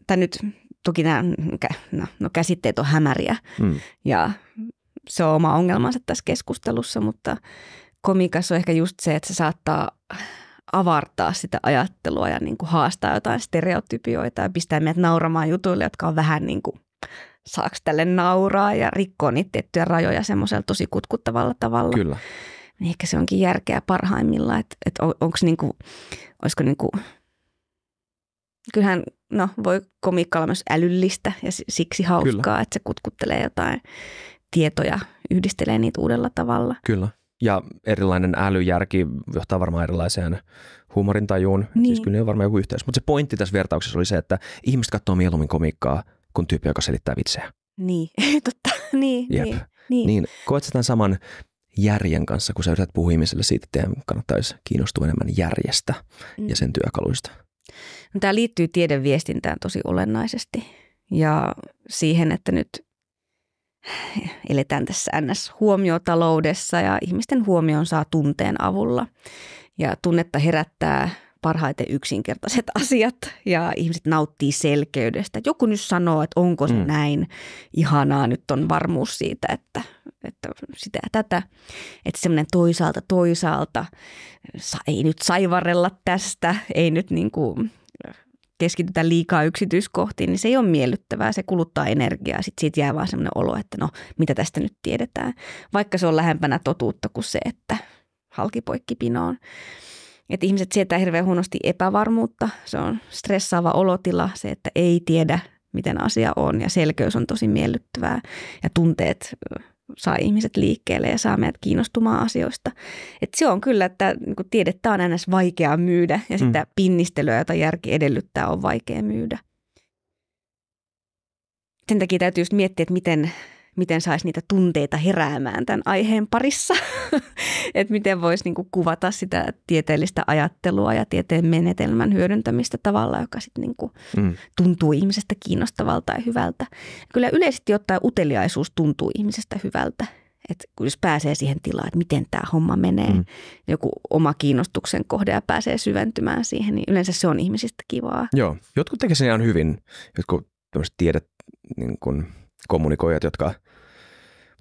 tai nyt toki nämä no, no käsitteet on hämäriä mm. ja se on oma ongelmansa tässä keskustelussa, mutta komikas on ehkä just se, että se saattaa avartaa sitä ajattelua ja niin kuin haastaa jotain stereotypioita ja pistää meidät nauramaan jutuille, jotka on vähän niin kuin saaks tälle nauraa ja rikkoo niitä tiettyjä rajoja semmoisella tosi kutkuttavalla tavalla. Kyllä. Niin ehkä se onkin järkeä parhaimmillaan, että, että on, onko niinku, olisiko niinku, kyllähän no voi komiikka olla myös älyllistä ja siksi hauskaa, Kyllä. että se kutkuttelee jotain tietoja, yhdistelee niitä uudella tavalla. Kyllä. Ja erilainen älyjärki johtaa varmaan erilaiseen huumorintajuun. Siis niin. Siis kyllä on varmaan joku yhteys. Mutta se pointti tässä vertauksessa oli se, että ihmiset katsoo mieluummin komikkaa kuin tyyppi, joka selittää vitsejä. Niin, totta. Niin, Jep. niin, niin. niin. Koet tämän saman järjen kanssa, kun sä yrität puhua ihmiselle siitä, että kannattaisi kiinnostua enemmän järjestä mm. ja sen työkaluista. Tämä liittyy tiedeviestintään tosi olennaisesti ja siihen, että nyt eletään tässä NS-huomiotaloudessa ja ihmisten huomioon saa tunteen avulla. Ja tunnetta herättää parhaiten yksinkertaiset asiat ja ihmiset nauttii selkeydestä. Joku nyt sanoo, että onko se mm. näin ihanaa, nyt on varmuus siitä, että, että sitä ja tätä. Että semmoinen toisaalta toisaalta, ei nyt saivarella tästä, ei nyt niin kuin keskitytä liikaa yksityiskohtiin, niin se ei ole miellyttävää. Se kuluttaa energiaa. Sitten siitä jää vaan semmoinen olo, että no, mitä tästä nyt tiedetään. Vaikka se on lähempänä totuutta kuin se, että halkipoikkipinoon. pinoon. Että ihmiset sietää hirveän huonosti epävarmuutta. Se on stressaava olotila, se, että ei tiedä, miten asia on. Ja selkeys on tosi miellyttävää. Ja tunteet saa ihmiset liikkeelle ja saa meidät kiinnostumaan asioista. Et se on kyllä, että niin tiedettä on aina vaikea myydä ja mm. sitä mm. pinnistelyä, jota järki edellyttää, on vaikea myydä. Sen takia täytyy just miettiä, että miten miten saisi niitä tunteita heräämään tämän aiheen parissa. että miten voisi niinku kuvata sitä tieteellistä ajattelua ja tieteen menetelmän hyödyntämistä tavalla, joka sitten niinku mm. tuntuu ihmisestä kiinnostavalta ja hyvältä. Kyllä yleisesti ottaen uteliaisuus tuntuu ihmisestä hyvältä. Että jos pääsee siihen tilaan, että miten tämä homma menee, mm. joku oma kiinnostuksen kohde ja pääsee syventymään siihen, niin yleensä se on ihmisistä kivaa. Joo, jotkut tekevät sen ihan hyvin. Jotkut tiedät, niin kun kommunikoijat, jotka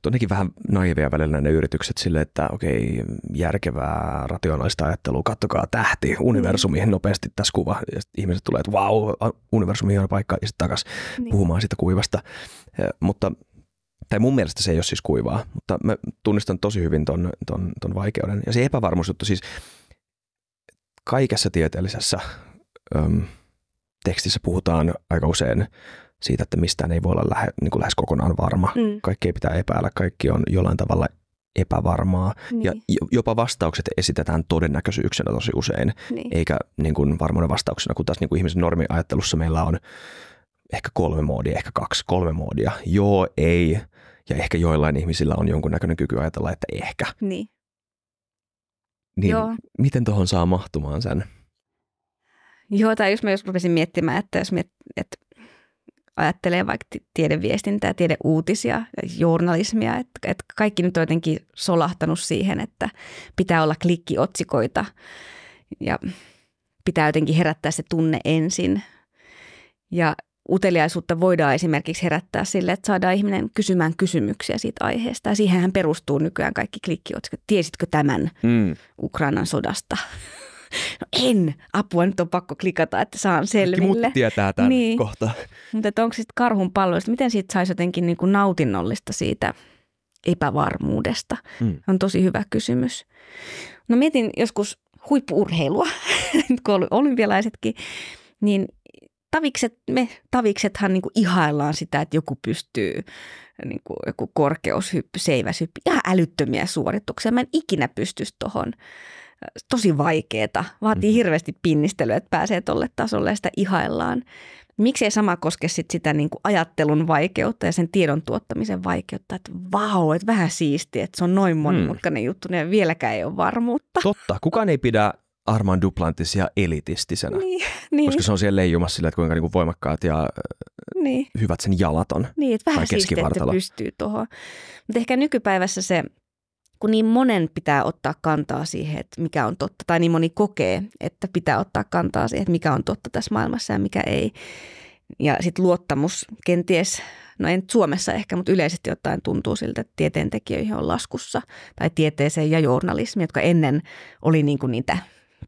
on vähän naiveja välillä ne yritykset sille, että okei, järkevää, rationaalista ajattelua, kattokaa tähti, universumi, mm. nopeasti tässä kuva. Ja ihmiset tulee, että vau, wow, universumi on paikka, ja sitten takaisin niin. puhumaan siitä kuivasta. Ja, mutta, tai mun mielestä se ei ole siis kuivaa, mutta mä tunnistan tosi hyvin ton, ton, ton vaikeuden. Ja se epävarmuus, epävarmuusjuttu siis kaikessa tieteellisessä äm, tekstissä puhutaan aika usein siitä, että mistään ei voi olla lähe, niin kuin lähes kokonaan varma. Mm. Kaikki ei pitää epäillä, kaikki on jollain tavalla epävarmaa. Niin. Ja jopa vastaukset esitetään todennäköisyyksenä tosi usein, niin. eikä niin kuin varmuuden vastauksena, kun taas niin kuin ihmisen normiajattelussa meillä on ehkä kolme moodia, ehkä kaksi, kolme moodia. Joo, ei. Ja ehkä joillain ihmisillä on jonkunnäköinen kyky ajatella, että ehkä. Niin. Niin Joo. miten tuohon saa mahtumaan sen? Joo, tai jos mä joskus rupesin miettimään, että jos miet, että ajattelee vaikka tiedeviestintää, tiedeuutisia, journalismia, että, että kaikki nyt on jotenkin solahtanut siihen, että pitää olla klikkiotsikoita ja pitää jotenkin herättää se tunne ensin. Ja uteliaisuutta voidaan esimerkiksi herättää sille, että saadaan ihminen kysymään kysymyksiä siitä aiheesta. Ja siihenhän perustuu nykyään kaikki klikkiotsikot. Tiesitkö tämän mm. Ukrainan sodasta? No en, apua, nyt on pakko klikata, että saan selville. Mut tietää tämän niin. kohta. Mutta onko sitten karhun palveluista, miten siitä saisi jotenkin niin kuin nautinnollista siitä epävarmuudesta? Mm. On tosi hyvä kysymys. No mietin joskus huippuurheilua, nyt kun oli olympialaisetkin, niin tavikset, me taviksethan niin ihaillaan sitä, että joku pystyy niin kuin joku korkeushyppy, seiväshyppy, ihan älyttömiä suorituksia. Mä en ikinä pystyisi tuohon tosi vaikeeta, vaatii mhm. hirveästi pinnistelyä, että pääsee tuolle tasolle ja sitä ihaillaan. Miksi ei sama koske sit sitä niin kuin ajattelun vaikeutta ja sen tiedon tuottamisen vaikeutta, että vau, että vähän siistiä, että se on noin mm. monimutkainen hmm. juttu, niin vieläkään ei ole varmuutta. Totta, kukaan ei pidä Arman Duplantisia elitistisenä, niin, niin. koska se on siellä leijumassa sillä, että kuinka niin kuin voimakkaat ja äh, niin. hyvät sen jalat on. Niin, että vähän siistiä, että pystyy tuohon. Mutta ehkä nykypäivässä se kun niin monen pitää ottaa kantaa siihen, että mikä on totta, tai niin moni kokee, että pitää ottaa kantaa siihen, että mikä on totta tässä maailmassa ja mikä ei. Ja sitten luottamus kenties, no en Suomessa ehkä, mutta yleisesti ottaen tuntuu siltä, että tieteentekijöihin on laskussa, tai tieteeseen ja journalismi, jotka ennen oli niin kuin niitä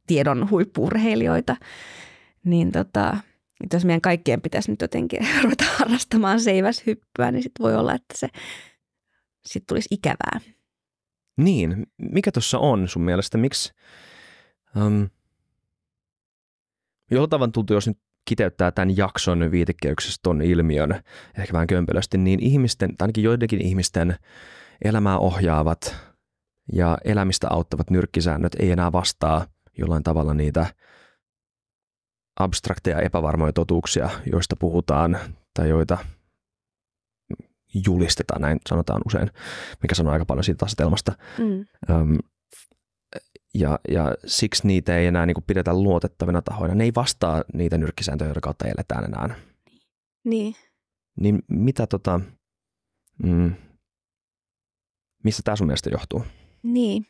tiedon huippurheilijoita. Niin tota, jos meidän kaikkien pitäisi nyt jotenkin ruveta harrastamaan seiväshyppyä, niin sitten voi olla, että se sit tulisi ikävää. Niin, mikä tuossa on sun mielestä? Miksi? Um, ähm, jollain tavalla tuntuu, jos nyt kiteyttää tämän jakson viitekeyksessä ton ilmiön, ehkä vähän kömpelösti, niin ihmisten, tai ainakin joidenkin ihmisten elämää ohjaavat ja elämistä auttavat nyrkkisäännöt ei enää vastaa jollain tavalla niitä abstrakteja epävarmoja totuuksia, joista puhutaan tai joita julisteta, näin sanotaan usein, mikä sanoo aika paljon siitä asetelmasta. Mm. ja, ja siksi niitä ei enää niin kuin pidetä luotettavina tahoina. Ne ei vastaa niitä nyrkkisääntöjä, joiden kautta eletään enää. Niin. Niin mitä tota, mm, mistä tämä sun mielestä johtuu? Niin.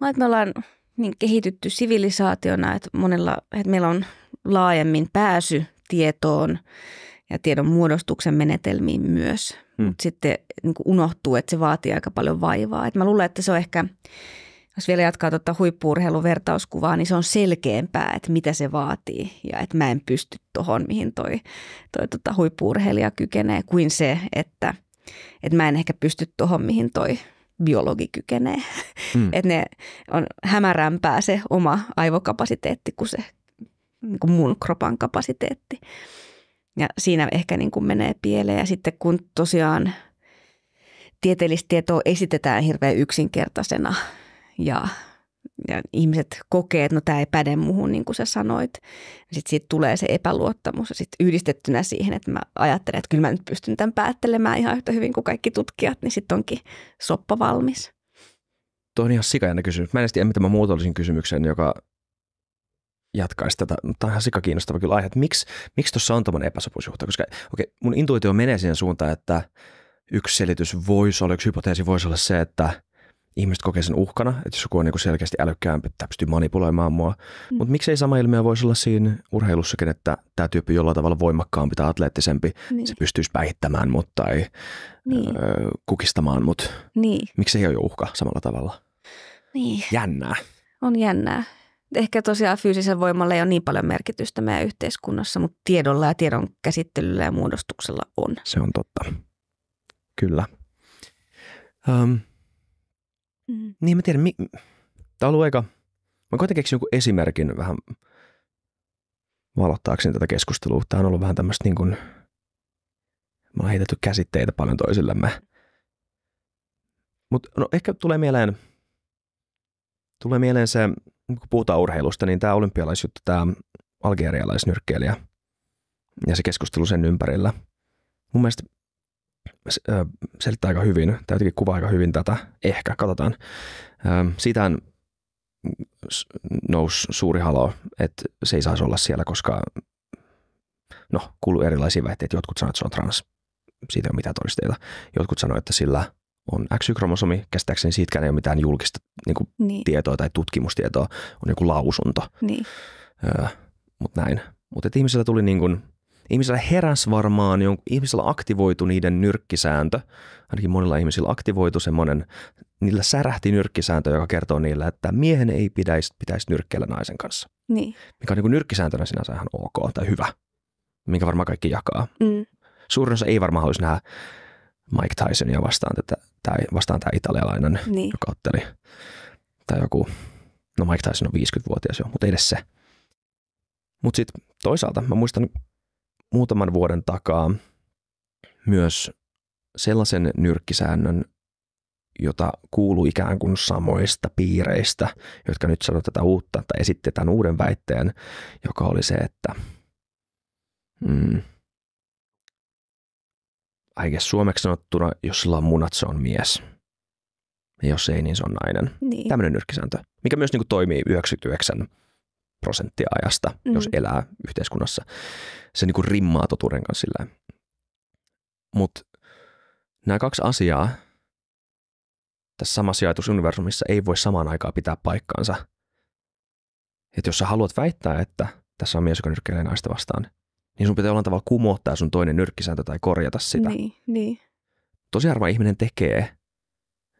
Mä että me ollaan niin kehitytty sivilisaationa, että, monilla, että meillä on laajemmin pääsy tietoon ja tiedon muodostuksen menetelmiin myös. Hmm. Mutta sitten niin unohtuu, että se vaatii aika paljon vaivaa. Et mä luulen, että se on ehkä, jos vielä jatkaa tuota huippuurheilun vertauskuvaa, niin se on selkeämpää, että mitä se vaatii ja että mä en pysty tuohon, mihin toi, toi tota huippuurheilija kykenee, kuin se, että, että mä en ehkä pysty tuohon, mihin toi biologi kykenee. Hmm. että ne on hämärämpää se oma aivokapasiteetti kuin se niin kuin mun kropan kapasiteetti. Ja siinä ehkä niin kuin menee pieleen. Ja sitten kun tosiaan tieteellistä tietoa esitetään hirveän yksinkertaisena ja, ja ihmiset kokee, että no tämä ei päde muuhun, niin kuin sä sanoit. Niin sitten siitä tulee se epäluottamus ja sitten yhdistettynä siihen, että mä ajattelen, että kyllä mä nyt pystyn tämän päättelemään ihan yhtä hyvin kuin kaikki tutkijat, niin sitten onkin soppa valmis. Tuo on ihan sikajana kysymys. Mä en tiedä, mitä mä muuta olisin kysymyksen, joka jatkaisi tätä. Tämä on ihan sika kiinnostava kyllä aihe, että miksi, miksi tuossa on tuommoinen epäsopuusjuhta? koska okay, mun intuitio menee siihen suuntaan, että yksi selitys voisi olla, yksi hypoteesi voisi olla se, että ihmiset kokee sen uhkana, että jos joku on niinku selkeästi älykkäämpi, että pystyy manipuloimaan mua. Mm. Mutta miksei sama ilmiö voisi olla siinä urheilussakin, että tämä tyyppi jollain tavalla voimakkaampi tai atleettisempi, niin. se pystyisi päihittämään mut tai niin. öö, kukistamaan mut. Niin. Miksei ole jo uhka samalla tavalla? Niin. Jännää. On jännää ehkä tosiaan fyysisellä voimalla ei ole niin paljon merkitystä meidän yhteiskunnassa, mutta tiedolla ja tiedon käsittelyllä ja muodostuksella on. Se on totta. Kyllä. Um, mm. Niin mä tiedän, mi- tämä on ollut aika, mä koitan keksin jonkun esimerkin vähän valottaakseni tätä keskustelua. Tämä on ollut vähän tämmöistä niin kuin, me ollaan heitetty käsitteitä paljon toisillemme. Mutta no ehkä tulee mieleen, tulee mieleen se, kun puhutaan urheilusta, niin tämä olympialaisjuttu, tämä algerialaisnyrkkeilijä ja se keskustelu sen ympärillä. Mun mielestä selittää aika hyvin, tämä jotenkin kuvaa aika hyvin tätä, ehkä, katsotaan. Ö, siitähän nousi suuri halo, että se ei saisi olla siellä, koska no, kuuluu erilaisia väitteitä. Jotkut sanoivat, että se on trans. Siitä ei ole mitään todisteita. Jotkut sanoivat, että sillä on XY-kromosomi, käsittääkseni siitäkään ei ole mitään julkista niin kuin niin. tietoa tai tutkimustietoa, on joku lausunto. Niin. Öö, Mutta näin. Mutta ihmisellä tuli niin kuin, ihmisellä heräs varmaan, jonkun, ihmisellä aktivoitu niiden nyrkkisääntö, ainakin monilla ihmisillä aktivoitu semmoinen, niillä särähti nyrkkisääntö, joka kertoo niillä, että miehen ei pitäisi, pitäisi nyrkkeillä naisen kanssa. Niin. Mikä on niin kuin nyrkkisääntönä sinänsä ihan ok tai hyvä, minkä varmaan kaikki jakaa. Mm. Suurin osa ei varmaan haluaisi nähdä Mike Tysonia vastaan tätä tää, vastaan tämä italialainen, niin. joka otteli, tai joku, no Mike Tyson on 50-vuotias jo, mutta edes se. Mutta sitten toisaalta mä muistan muutaman vuoden takaa myös sellaisen nyrkkisäännön, jota kuuluu ikään kuin samoista piireistä, jotka nyt sanoo tätä uutta tai esitti tämän uuden väitteen, joka oli se, että mm, aike suomeksi sanottuna, jos sulla on munat, se on mies. Ja jos ei, niin se on nainen. Niin. Tämmöinen nyrkkisääntö, mikä myös niin kuin toimii 99 prosenttia ajasta, mm. jos elää yhteiskunnassa. Se niin kuin rimmaa totuuden kanssa sillä Mutta nämä kaksi asiaa tässä samassa sijoitusuniversumissa ei voi samaan aikaan pitää paikkaansa. Että jos sä haluat väittää, että tässä on mies, joka nyrkkelee naista vastaan, niin sun pitää olla tavalla kumottaa sun toinen nyrkkisääntö tai korjata sitä. Niin, niin. Tosi harva ihminen tekee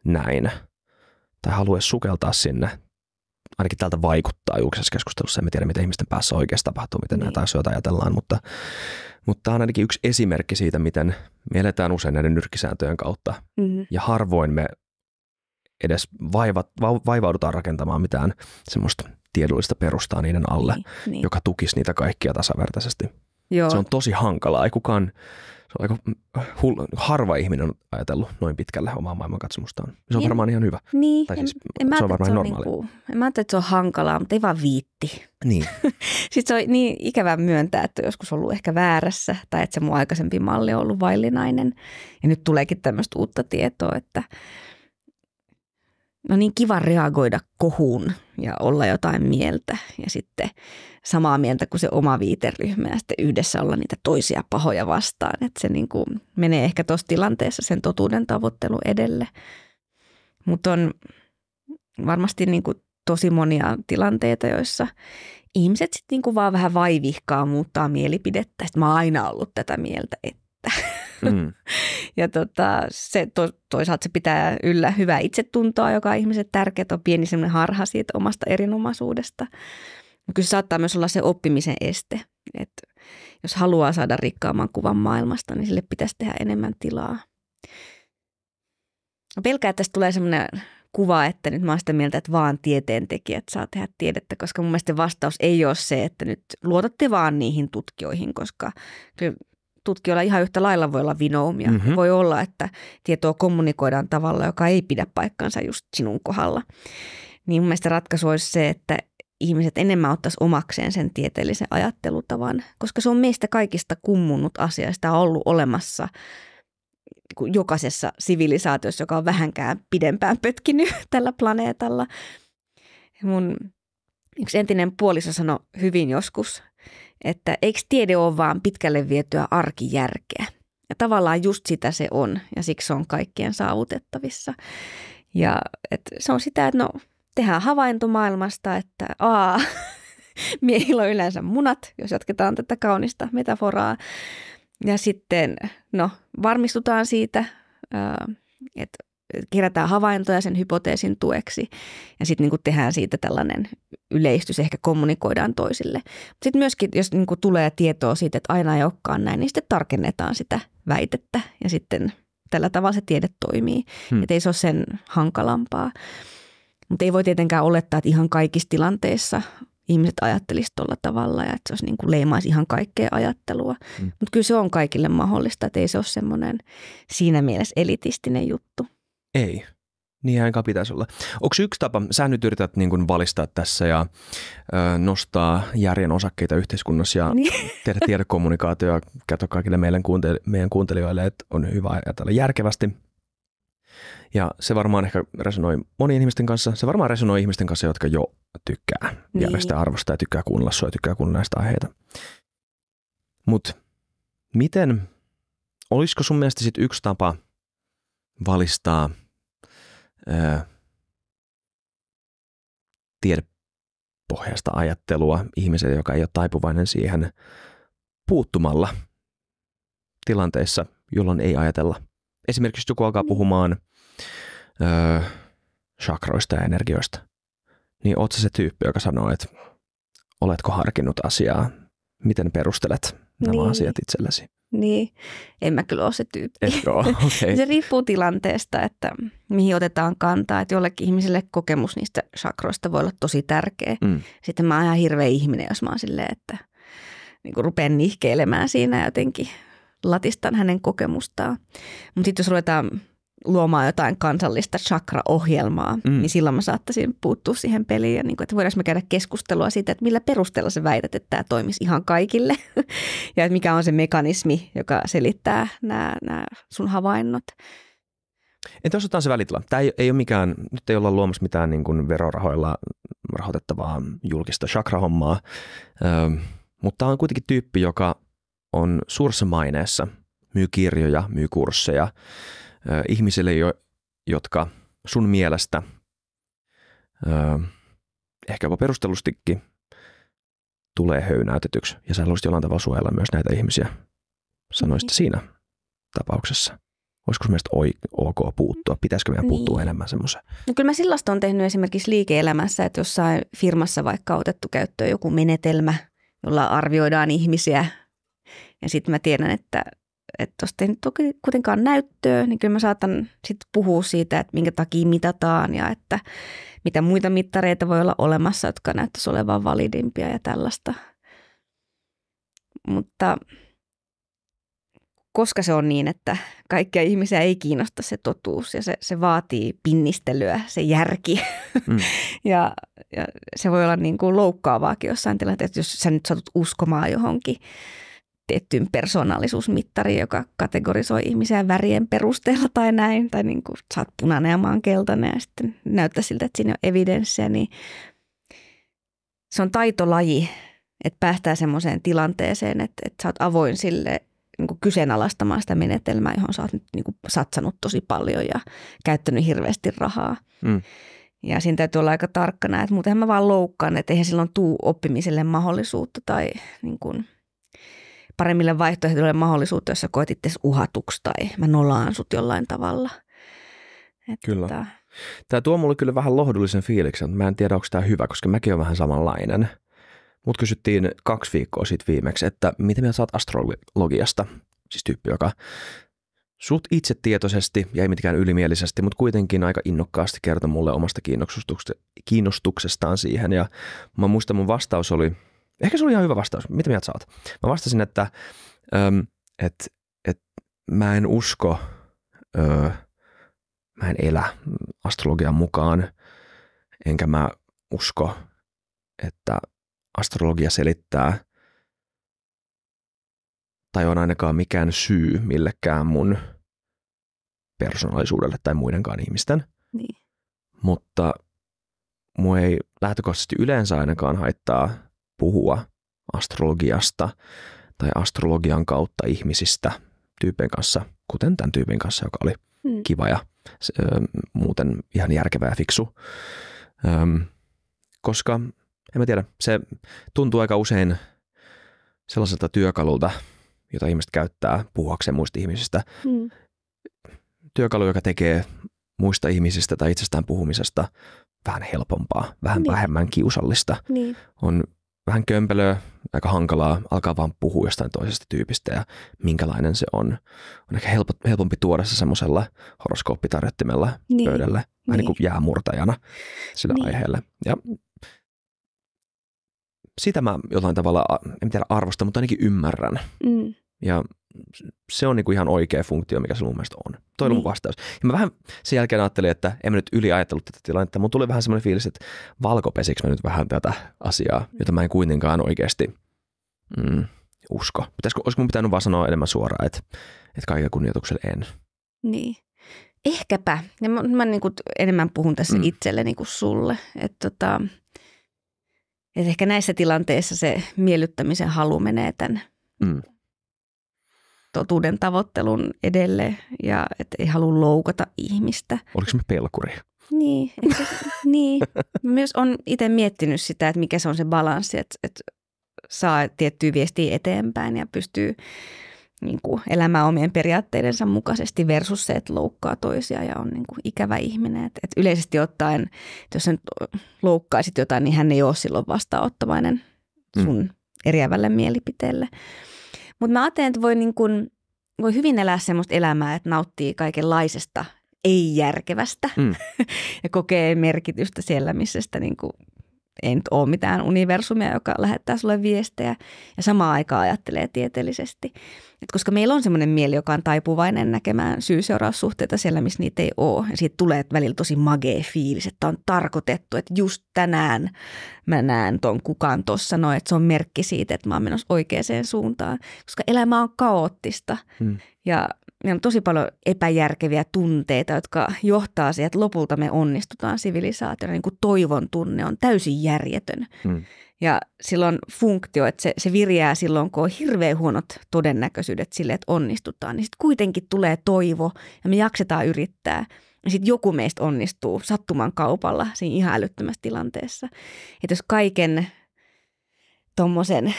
näin tai haluaa sukeltaa sinne. Ainakin tältä vaikuttaa julkisessa keskustelussa. Emme tiedä, miten ihmisten päässä oikeasti tapahtuu, miten niin. näitä asioita ajatellaan, mutta, mutta tämä on ainakin yksi esimerkki siitä, miten me eletään usein näiden nyrkkisääntöjen kautta. Mm-hmm. Ja harvoin me edes va, vaivaudutaan rakentamaan mitään semmoista tiedollista perustaa niiden alle, niin, niin. joka tukisi niitä kaikkia tasavertaisesti. Joo. Se on tosi hankalaa. Ei kukaan, se on aika hull, harva ihminen on ajatellut noin pitkälle omaa maailmankatsomustaan. Se on en, varmaan ihan hyvä. Niin, tai siis, en, en se on varmaan normaali. Niinku, en mä ajattele, että se on hankalaa, mutta ei vaan viitti. Niin. Sitten se on niin ikävää myöntää, että joskus ollut ehkä väärässä tai että se mun aikaisempi malli on ollut vaillinainen. Ja nyt tuleekin tämmöistä uutta tietoa, että – no niin kiva reagoida kohuun ja olla jotain mieltä ja sitten samaa mieltä kuin se oma viiteryhmä ja sitten yhdessä olla niitä toisia pahoja vastaan. Että se niin kuin menee ehkä tuossa tilanteessa sen totuuden tavoittelu edelle. Mutta on varmasti niin kuin tosi monia tilanteita, joissa ihmiset sitten niin kuin vaan vähän vaivihkaa muuttaa mielipidettä. Sitten mä oon aina ollut tätä mieltä, että Mm. ja tota, se to, toisaalta se pitää yllä hyvää itsetuntoa, joka on ihmiset tärkeää, on pieni semmoinen harha siitä omasta erinomaisuudesta. Mutta kyllä se saattaa myös olla se oppimisen este, että jos haluaa saada rikkaamman kuvan maailmasta, niin sille pitäisi tehdä enemmän tilaa. Pelkää, että tästä tulee semmoinen kuva, että nyt mä oon sitä mieltä, että vaan tieteentekijät saa tehdä tiedettä, koska mun mielestä vastaus ei ole se, että nyt luotatte vaan niihin tutkijoihin, koska kyllä tutkijoilla ihan yhtä lailla voi olla vinoumia. Mm-hmm. Voi olla, että tietoa kommunikoidaan tavalla, joka ei pidä paikkansa just sinun kohdalla. Niin mun mielestä ratkaisu olisi se, että ihmiset enemmän ottaisi omakseen sen tieteellisen ajattelutavan, koska se on meistä kaikista kummunut asia. Sitä on ollut olemassa jokaisessa sivilisaatiossa, joka on vähänkään pidempään pötkinyt tällä planeetalla. Mun yksi entinen puoliso sanoi hyvin joskus, että eikö tiede ole vaan pitkälle vietyä arkijärkeä. Ja tavallaan just sitä se on ja siksi se on kaikkien saavutettavissa. Ja et se on sitä, että no tehdään havainto maailmasta, että aa, miehillä on yleensä munat, jos jatketaan tätä kaunista metaforaa. Ja sitten no varmistutaan siitä, että kerätään havaintoja sen hypoteesin tueksi ja sitten niin tehdään siitä tällainen yleistys, ehkä kommunikoidaan toisille. Sitten myöskin, jos kuin niinku tulee tietoa siitä, että aina ei olekaan näin, niin sitten tarkennetaan sitä väitettä ja sitten tällä tavalla se tiede toimii. Hmm. Että ei se ole sen hankalampaa. Mutta ei voi tietenkään olettaa, että ihan kaikissa tilanteissa ihmiset ajattelisivat tuolla tavalla ja että se olisi niin kuin leimaisi ihan kaikkea ajattelua. Mm. Mutta kyllä se on kaikille mahdollista, että ei se ole semmoinen siinä mielessä elitistinen juttu. Ei. Niin ainakaan pitäisi olla. Onko yksi tapa, sä nyt yrität niin kuin valistaa tässä ja ö, nostaa järjen osakkeita yhteiskunnassa ja niin. tehdä tiedekommunikaatioa ja kertoa kaikille meidän, kuuntel- meidän kuuntelijoille, että on hyvä ajatella järkevästi. Ja se varmaan ehkä resonoi monien ihmisten kanssa. Se varmaan resonoi ihmisten kanssa, jotka jo tykkää niin. järjestää arvostaa ja tykkää kuunnella sua ja tykkää kuunnella näistä aiheita. Mutta miten, olisiko sun mielestä sit yksi tapa – valistaa ää, tiedepohjaista ajattelua ihmiselle, joka ei ole taipuvainen siihen puuttumalla tilanteissa, jolloin ei ajatella. Esimerkiksi joku alkaa mm. puhumaan ää, chakroista ja energioista, niin oot se tyyppi, joka sanoo, että oletko harkinnut asiaa, miten perustelet nämä niin. asiat itsellesi. Niin, en mä kyllä ole se tyyppi. ole? Okay. se riippuu tilanteesta, että mihin otetaan kantaa. Että jollekin ihmiselle kokemus niistä sakroista voi olla tosi tärkeä. Mm. Sitten mä oon ihan hirveä ihminen, jos mä oon silleen, että niin rupean nihkeilemään siinä jotenkin. Latistan hänen kokemustaan. Mutta sitten jos ruvetaan luomaan jotain kansallista chakra-ohjelmaa, mm. niin silloin mä saattaisin puuttua siihen peliin. Ja niin kuin, että voidaanko me käydä keskustelua siitä, että millä perusteella sä väität, että tämä toimisi ihan kaikille. ja että mikä on se mekanismi, joka selittää nämä, nämä sun havainnot. Entä jos otetaan se välitila? Tämä ei, ei ole mikään, nyt ei olla luomassa mitään niin kuin verorahoilla rahoitettavaa julkista chakra-hommaa. Ö, mutta tämä on kuitenkin tyyppi, joka on suuressa maineessa, myy kirjoja, myy kursseja, ihmisille, jotka sun mielestä ehkä jopa perustellustikin tulee höynäytetyksi ja sä haluaisit jollain tavalla suojella myös näitä ihmisiä. Sanoisit mm. siinä tapauksessa. Olisiko mielestä ok puuttua? Pitäisikö meidän puuttua niin. enemmän semmoiseen? No kyllä mä sellaista on tehnyt esimerkiksi liike-elämässä, että jossain firmassa vaikka on otettu käyttöön joku menetelmä, jolla arvioidaan ihmisiä. Ja sitten mä tiedän, että että tuosta ei nyt toki kuitenkaan näyttöä, niin kyllä mä saatan sitten puhua siitä, että minkä takia mitataan ja että mitä muita mittareita voi olla olemassa, jotka näyttäisi olevan validimpia ja tällaista. Mutta koska se on niin, että kaikkia ihmisiä ei kiinnosta se totuus ja se, se vaatii pinnistelyä, se järki. Mm. ja, ja se voi olla niin kuin loukkaavaakin jossain tilanteessa, jos sä nyt satut uskomaan johonkin tiettyyn persoonallisuusmittariin, joka kategorisoi ihmisiä värien perusteella tai näin, tai niin kuin sä oot punainen ja mä oon keltainen ja sitten näyttää siltä, että siinä on evidenssiä, niin se on taitolaji, että päästään semmoiseen tilanteeseen, että, että sä oot avoin sille niin kuin kyseenalaistamaan sitä menetelmää, johon sä oot nyt niin kuin satsannut tosi paljon ja käyttänyt hirveästi rahaa. Mm. Ja siinä täytyy olla aika tarkkana, että muutenhan mä vaan loukkaan, että eihän silloin tuu oppimiselle mahdollisuutta tai niin kuin – paremmille vaihtoehdoille mahdollisuutta, jos sä koet itse uhatuksi tai mä nolaan sut jollain tavalla. Että... Kyllä. Tämä tuo mulle kyllä vähän lohdullisen fiiliksen, mutta mä en tiedä, onko tämä hyvä, koska mäkin olen vähän samanlainen. Mut kysyttiin kaksi viikkoa sitten viimeksi, että mitä mieltä saat astrologiasta? Siis tyyppi, joka suht tietoisesti ja ei mitenkään ylimielisesti, mutta kuitenkin aika innokkaasti kertoi mulle omasta kiinnostuksestaan siihen. Ja mä muistan mun vastaus oli – Ehkä se oli ihan hyvä vastaus. Mitä mieltä sä oot? Mä vastasin, että öm, et, et, mä en usko, ö, mä en elä astrologian mukaan, enkä mä usko, että astrologia selittää tai on ainakaan mikään syy millekään mun persoonallisuudelle tai muidenkaan ihmisten. Niin. Mutta mua ei lähtökohtaisesti yleensä ainakaan haittaa puhua astrologiasta tai astrologian kautta ihmisistä tyypen kanssa, kuten tämän tyypin kanssa, joka oli mm. kiva ja se, muuten ihan järkevää ja fiksu. Ö, koska, en mä tiedä, se tuntuu aika usein sellaiselta työkalulta, jota ihmiset käyttää puhuakseen muista ihmisistä. Mm. Työkalu, joka tekee muista ihmisistä tai itsestään puhumisesta vähän helpompaa, vähän niin. vähemmän kiusallista. Niin. On vähän kömpelöä, aika hankalaa alkaa vaan puhua jostain toisesta tyypistä ja minkälainen se on. On ehkä helpo, helpompi tuoda se semmoisella horoskooppitarjottimella niin. pöydälle, vähän niin. niin kuin jäämurtajana sillä niin. aiheelle. Ja sitä mä jollain tavalla, en tiedä arvosta, mutta ainakin ymmärrän. Mm. Ja se on niinku ihan oikea funktio, mikä se mun mielestä on. Toi niin. on mun vastaus. Ja mä vähän sen jälkeen ajattelin, että en mä nyt yliajatellut tätä tilannetta. Mun tuli vähän semmoinen fiilis, että valkopesikö mä nyt vähän tätä asiaa, jota mä en kuitenkaan oikeasti mm, usko. Pitäisikö, olisiko mun pitänyt vaan sanoa enemmän suoraan, että, että kaiken kunnioituksella en. Niin. Ehkäpä. Ja mä, mä niin kuin enemmän puhun tässä mm. itselleni kuin sulle. Että tota, et ehkä näissä tilanteissa se miellyttämisen halu menee tänne. mm totuuden tavoittelun edelle ja että ei halua loukata ihmistä. Oliko me pelkuri? Niin, ehkä, niin. Myös on itse miettinyt sitä, että mikä se on se balanssi, että, että saa tiettyä viestiä eteenpäin ja pystyy niin kuin elämään omien periaatteidensa mukaisesti versus se, että loukkaa toisia ja on niin kuin ikävä ihminen. Et, et yleisesti ottaen, että jos sen loukkaisit jotain, niin hän ei ole silloin vastaanottavainen sun mm. eriävälle mielipiteelle. Mutta mä ajattelen, että voi, niin kun, voi hyvin elää semmoista elämää, että nauttii kaikenlaisesta ei-järkevästä mm. ja kokee merkitystä siellä, missä sitä niin kuin ei nyt ole mitään universumia, joka lähettää sulle viestejä ja samaan aikaan ajattelee tieteellisesti. Et koska meillä on semmoinen mieli, joka on taipuvainen näkemään syy-seuraussuhteita siellä, missä niitä ei ole. Ja siitä tulee välillä tosi magee fiilis, että on tarkoitettu, että just tänään mä näen ton kukaan tuossa noin, että se on merkki siitä, että mä oon menossa oikeaan suuntaan. Koska elämä on kaoottista hmm. ja meillä on tosi paljon epäjärkeviä tunteita, jotka johtaa siihen, että lopulta me onnistutaan sivilisaationa. Niin kuin toivon tunne on täysin järjetön. Mm. Ja silloin funktio, että se, se virjää silloin, kun on hirveän huonot todennäköisyydet sille, että onnistutaan. Niin sitten kuitenkin tulee toivo ja me jaksetaan yrittää. Ja sitten joku meistä onnistuu sattuman kaupalla siinä ihan älyttömässä tilanteessa. Että jos kaiken tuommoisen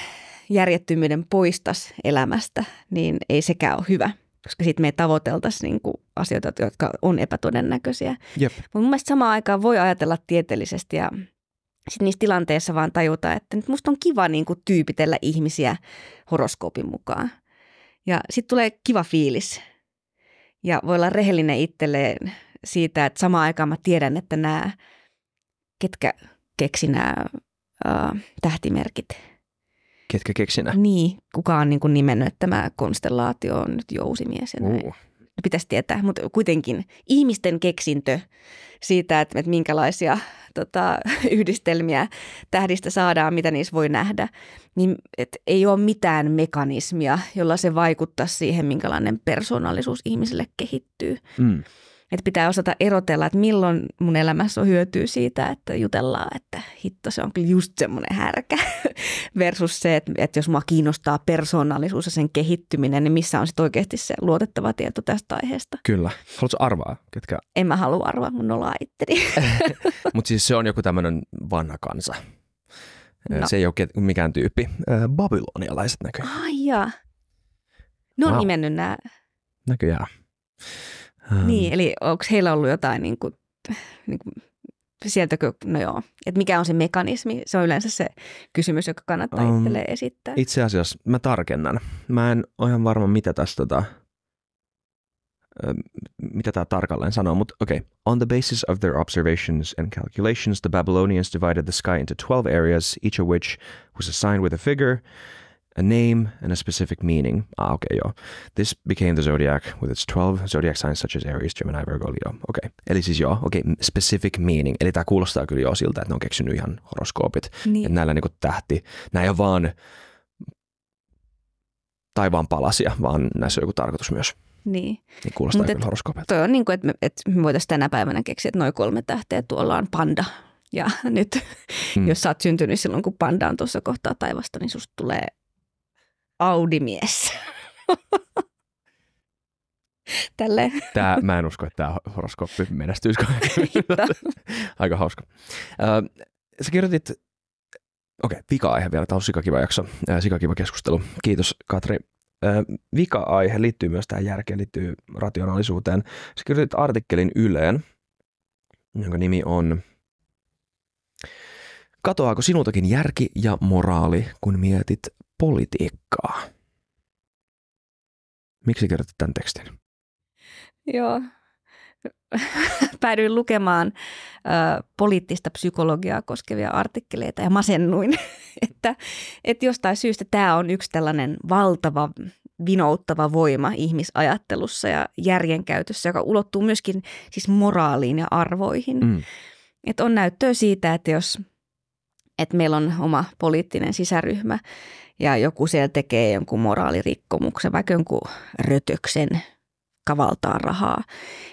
järjettömyyden poistas elämästä, niin ei sekään ole hyvä – koska sitten me ei tavoiteltaisi niin kuin asioita, jotka on epätodennäköisiä. Jep. Mutta mun mielestä samaan aikaan voi ajatella tieteellisesti ja sitten niissä tilanteissa vaan tajuta, että nyt musta on kiva niin kuin tyypitellä ihmisiä horoskoopin mukaan. Ja sitten tulee kiva fiilis. Ja voi olla rehellinen itselleen siitä, että samaan aikaan mä tiedän, että nämä, ketkä keksi nämä äh, tähtimerkit – ketkä keksi nämä. Niin, kuka on niin kuin nimennyt, että tämä konstellaatio on nyt jousimies ja näin. Uh. Pitäisi tietää, mutta kuitenkin ihmisten keksintö siitä, että, että minkälaisia tota, yhdistelmiä tähdistä saadaan, mitä niissä voi nähdä, niin et ei ole mitään mekanismia, jolla se vaikuttaa siihen, minkälainen persoonallisuus ihmiselle kehittyy. Mm. Että pitää osata erotella, että milloin mun elämässä on hyötyä siitä, että jutellaan, että hitto se on kyllä just semmoinen härkä. Versus se, että, että jos mua kiinnostaa persoonallisuus ja sen kehittyminen, niin missä on sitten oikeasti se luotettava tieto tästä aiheesta. Kyllä. Haluatko arvaa, ketkä? En mä halua arvaa, mun nolaa itteni. Mutta siis se on joku tämmöinen vanha kansa. No. Se ei ole mikään tyyppi. Babylonialaiset näkyy. Ai jaa. Ne on wow. nimennyt nämä. Näköjään. Ähm. Niin, eli onko heillä ollut jotain niin kuin, niin kuin, sieltäkö, no joo, että mikä on se mekanismi? Se on yleensä se kysymys, joka kannattaa um, itselleen esittää. Itse asiassa mä tarkennan. Mä en ole ihan varma, mitä tästä tota, mitä tämä tarkalleen sanoo, mutta okei. Okay. On the basis of their observations and calculations, the Babylonians divided the sky into 12 areas, each of which was assigned with a figure a name and a specific meaning. Ah, okay, joo. This became the zodiac with its 12 zodiac signs such as Aries, Gemini, Virgo, Leo. Okei. Okay. Eli siis joo, okei, okay, specific meaning. Eli tämä kuulostaa kyllä jo siltä, että ne on keksinyt ihan horoskoopit. Niin. Että näillä niinku tähti, nämä ei ole vaan taivaan palasia, vaan näissä on joku tarkoitus myös. Niin. niin kuulostaa Mut kyllä horoskoopilta. Toi on niin kuin, että me, et me voitaisiin tänä päivänä keksiä, että noin kolme tähteä tuolla on panda. Ja nyt, mm. jos sä oot syntynyt silloin, kun panda on tuossa kohtaa taivasta, niin susta tulee – Audimies. Tälle. Tää, mä en usko, että tämä horoskooppi menestyisi. Aika hauska. Ö, sä kirjoitit, okei, okay, vika-aihe vielä, tämä on sikakiva jakso, äh, sikakiva keskustelu. Kiitos Katri. vika-aihe liittyy myös tähän järkeen, liittyy rationaalisuuteen. Sä kirjoitit artikkelin Yleen, jonka nimi on Katoaako sinultakin järki ja moraali, kun mietit politiikkaa. Miksi kirjoitit tämän tekstin? Joo, päädyin lukemaan ö, poliittista psykologiaa koskevia artikkeleita ja masennuin, että, että jostain syystä tämä on yksi tällainen valtava vinouttava voima ihmisajattelussa ja järjenkäytössä, joka ulottuu myöskin siis moraaliin ja arvoihin. Mm. Et on näyttöä siitä, että jos että meillä on oma poliittinen sisäryhmä, ja joku siellä tekee jonkun moraalirikkomuksen, vaikka jonkun rötöksen, kavaltaa rahaa,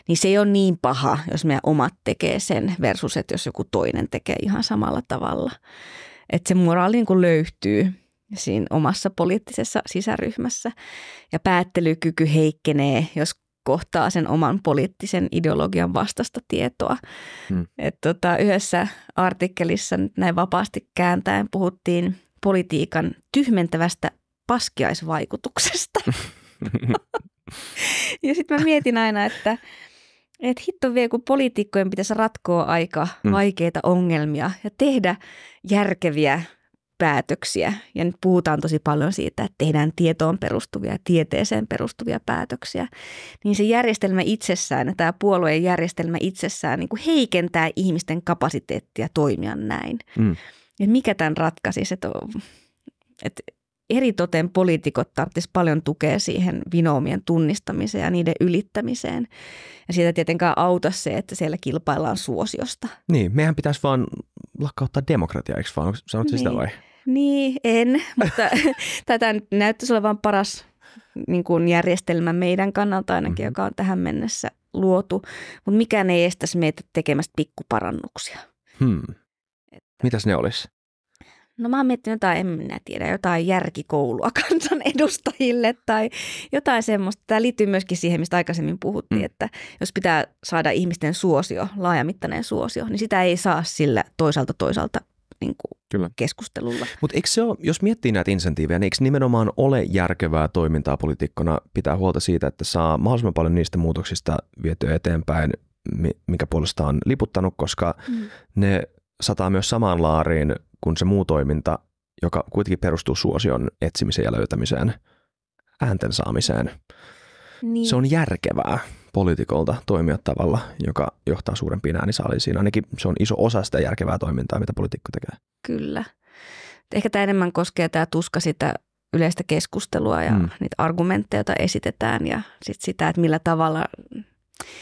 niin se ei ole niin paha, jos meidän omat tekee sen versus, että jos joku toinen tekee ihan samalla tavalla. Että se moraali niin löytyy siinä omassa poliittisessa sisäryhmässä ja päättelykyky heikkenee, jos kohtaa sen oman poliittisen ideologian vastasta tietoa. Hmm. Et tota, yhdessä artikkelissa näin vapaasti kääntäen puhuttiin politiikan tyhmentävästä paskiaisvaikutuksesta. ja sitten mä mietin aina, että et hitto vie, kun poliitikkojen pitäisi ratkoa aika mm. vaikeita ongelmia ja tehdä järkeviä päätöksiä. Ja nyt puhutaan tosi paljon siitä, että tehdään tietoon perustuvia, tieteeseen perustuvia päätöksiä. Niin se järjestelmä itsessään tämä puolueen järjestelmä itsessään niin kuin heikentää ihmisten kapasiteettia toimia näin. Mm että mikä tämän ratkaisisi, että, että eritoten poliitikot tarvitsisivat paljon tukea siihen vinoomien tunnistamiseen ja niiden ylittämiseen. Ja siitä tietenkään auta se, että siellä kilpaillaan suosiosta. Niin, meidän pitäisi vaan lakkauttaa demokratia, eikö vaan? Sanotko niin. sitä vai? Niin, en, mutta tätä näyttäisi olevan paras niin kuin järjestelmä meidän kannalta ainakin, mm-hmm. joka on tähän mennessä luotu. Mutta mikään ei estäisi meitä tekemästä pikkuparannuksia. Hmm. Mitäs ne olisi? No mä oon miettinyt jotain, en minä tiedä, jotain järkikoulua edustajille tai jotain semmoista. Tämä liittyy myöskin siihen, mistä aikaisemmin puhuttiin, mm. että jos pitää saada ihmisten suosio, laajamittainen suosio, niin sitä ei saa sillä toisaalta toisaalta niin kuin Kyllä. keskustelulla. Mutta eikö se ole, jos miettii näitä insentiivejä, niin eikö nimenomaan ole järkevää toimintaa poliitikkona pitää huolta siitä, että saa mahdollisimman paljon niistä muutoksista vietyä eteenpäin, mikä puolestaan on liputtanut, koska mm. ne sataa myös samaan laariin kuin se muu toiminta, joka kuitenkin perustuu suosion etsimiseen ja löytämiseen, äänten saamiseen. Niin. Se on järkevää poliitikolta toimia tavalla, joka johtaa suurempiin äänisaaliin. Ainakin se on iso osa sitä järkevää toimintaa, mitä poliitikko tekee. Kyllä. Ehkä tämä enemmän koskee tämä tuska sitä yleistä keskustelua ja mm. niitä argumentteja, joita esitetään ja sit sitä, että millä tavalla.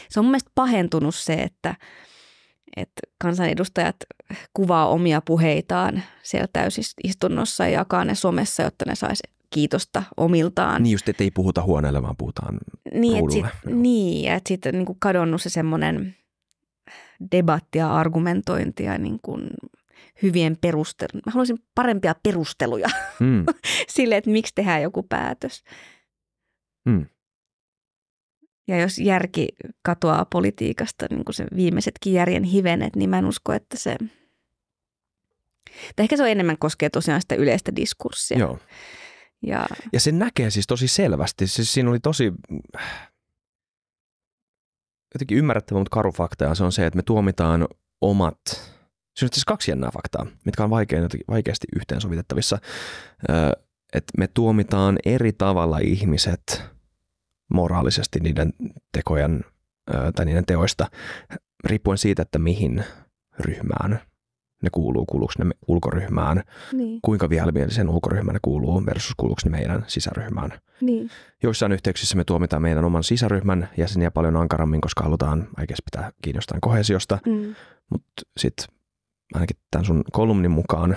Se on mun mielestä pahentunut se, että – että kansanedustajat kuvaa omia puheitaan siellä täysistunnossa ja jakaa ne somessa, jotta ne saisi kiitosta omiltaan. Niin just, ei puhuta huoneelle, vaan puhutaan niin, ruudulle. sit, niin, että sitten niin kuin kadonnut se semmoinen debattia, argumentointia niin kuin hyvien perusteluja. Mä haluaisin parempia perusteluja mm. sille, että miksi tehdään joku päätös. Mm. Ja jos järki katoaa politiikasta, niin kuin se viimeisetkin järjen hivenet, niin mä en usko, että se... Tai ehkä se on enemmän koskee tosiaan sitä yleistä diskurssia. Joo. Ja, ja se näkee siis tosi selvästi. Siis siinä oli tosi jotenkin ymmärrettävä, mutta karu fakta, se on se, että me tuomitaan omat Siinä on siis kaksi jännää faktaa, mitkä on vaikein, vaikeasti yhteensovitettavissa. Öö, että me tuomitaan eri tavalla ihmiset moraalisesti niiden tekojen tai niiden teoista, riippuen siitä, että mihin ryhmään ne kuuluu, kuuluuko ne ulkoryhmään, niin. kuinka vihamieliseen ulkoryhmään ne kuuluu versus kuuluuko ne meidän sisäryhmään. Niin. Joissain yhteyksissä me tuomitaan meidän oman sisäryhmän jäseniä paljon ankarammin, koska halutaan oikeasti pitää kiinnostaan kohesiosta, mm. mutta sitten ainakin tämän sun kolumnin mukaan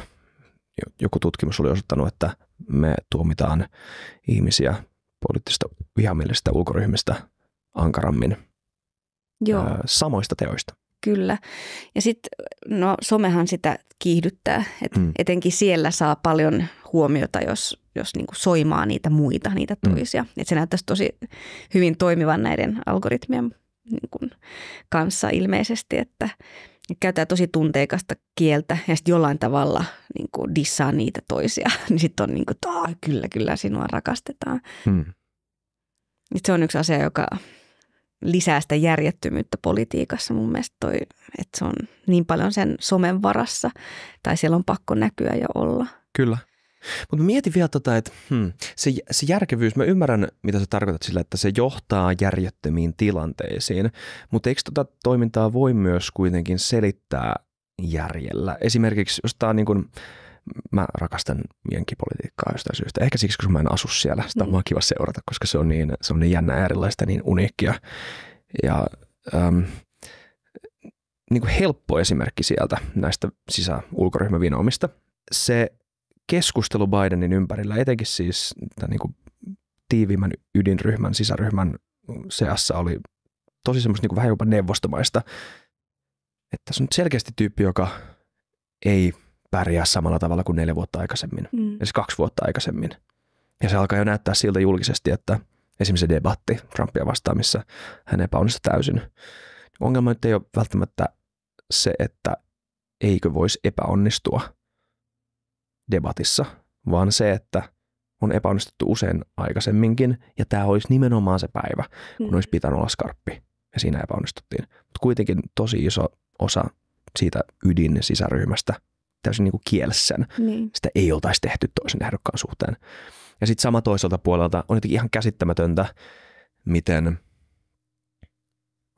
joku tutkimus oli osoittanut, että me tuomitaan ihmisiä poliittista vihamielistä ulkoryhmistä ankarammin Joo. Ää, samoista teoista. Kyllä. Ja sitten, no somehan sitä kiihdyttää, että mm. etenkin siellä saa paljon huomiota, jos, jos niinku soimaa niitä muita, niitä mm. toisia. Mm. Et se näyttäisi tosi hyvin toimivan näiden algoritmien niin kuin kanssa ilmeisesti, että käytetään tosi tunteikasta kieltä ja sitten jollain tavalla niin kuin dissaa niitä toisia, niin sitten on niin kuin, kyllä, kyllä sinua rakastetaan. Hmm. Niin se on yksi asia, joka lisää sitä järjettömyyttä politiikassa mun mielestä toi, että se on niin paljon sen somen varassa tai siellä on pakko näkyä ja olla. Kyllä. Mutta mieti vielä tota, että hmm, se, se järkevyys, mä ymmärrän mitä sä tarkoitat sillä, että se johtaa järjettömiin tilanteisiin, mutta eikö tota toimintaa voi myös kuitenkin selittää järjellä? Esimerkiksi jos tää on niin kuin, mä rakastan jenkipolitiikkaa jostain syystä. Ehkä siksi, kun mä en asu siellä. Sitä on mm. kiva seurata, koska se on niin, se on niin jännä erilaista, niin uniikkia. Ja äm, niin kuin helppo esimerkki sieltä näistä sisä-ulkoryhmävinoomista. Se keskustelu Bidenin ympärillä, etenkin siis tämän niin kuin tiiviimmän ydinryhmän, sisäryhmän seassa oli tosi semmoista niin kuin vähän jopa neuvostomaista. Että tässä on selkeästi tyyppi, joka ei pärjää samalla tavalla kuin neljä vuotta aikaisemmin, mm. siis kaksi vuotta aikaisemmin. Ja se alkaa jo näyttää siltä julkisesti, että esimerkiksi se debatti Trumpia vastaan, missä hän epäonnistui täysin. Ongelma nyt ei ole välttämättä se, että eikö voisi epäonnistua – debatissa, vaan se, että on epäonnistuttu usein aikaisemminkin, ja tämä olisi nimenomaan se päivä, kun mm. olisi pitänyt olla skarppi, ja siinä epäonnistuttiin. Mutta kuitenkin tosi iso osa siitä ydin sisäryhmästä täysin niin kuin sen. Niin. Sitä ei oltaisi tehty toisen ehdokkaan suhteen. Ja sitten sama toiselta puolelta on jotenkin ihan käsittämätöntä, miten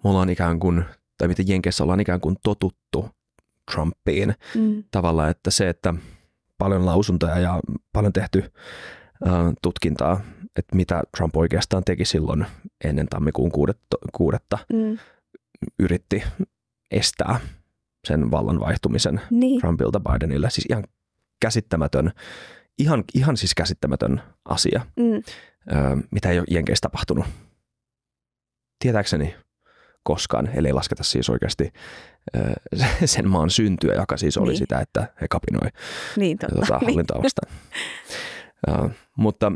me ollaan ikään kuin, tai miten Jenkeissä ollaan ikään kuin totuttu Trumpiin. Mm. Tavalla, että se, että – paljon lausuntoja ja paljon tehty äh, tutkintaa, että mitä Trump oikeastaan teki silloin ennen tammikuun kuudetta, kuudetta mm. yritti estää sen vallan vaihtumisen niin. Trumpilta Bidenille. Siis ihan käsittämätön, ihan, ihan siis käsittämätön asia, mm. Äh, mitä ei ole Jenkeissä tapahtunut. Tietääkseni koskaan, eli lasketa siis oikeasti sen maan syntyä, joka siis oli niin. sitä, että he kapinoi niin, tuota, niin. hallintoa vastaan. uh, mutta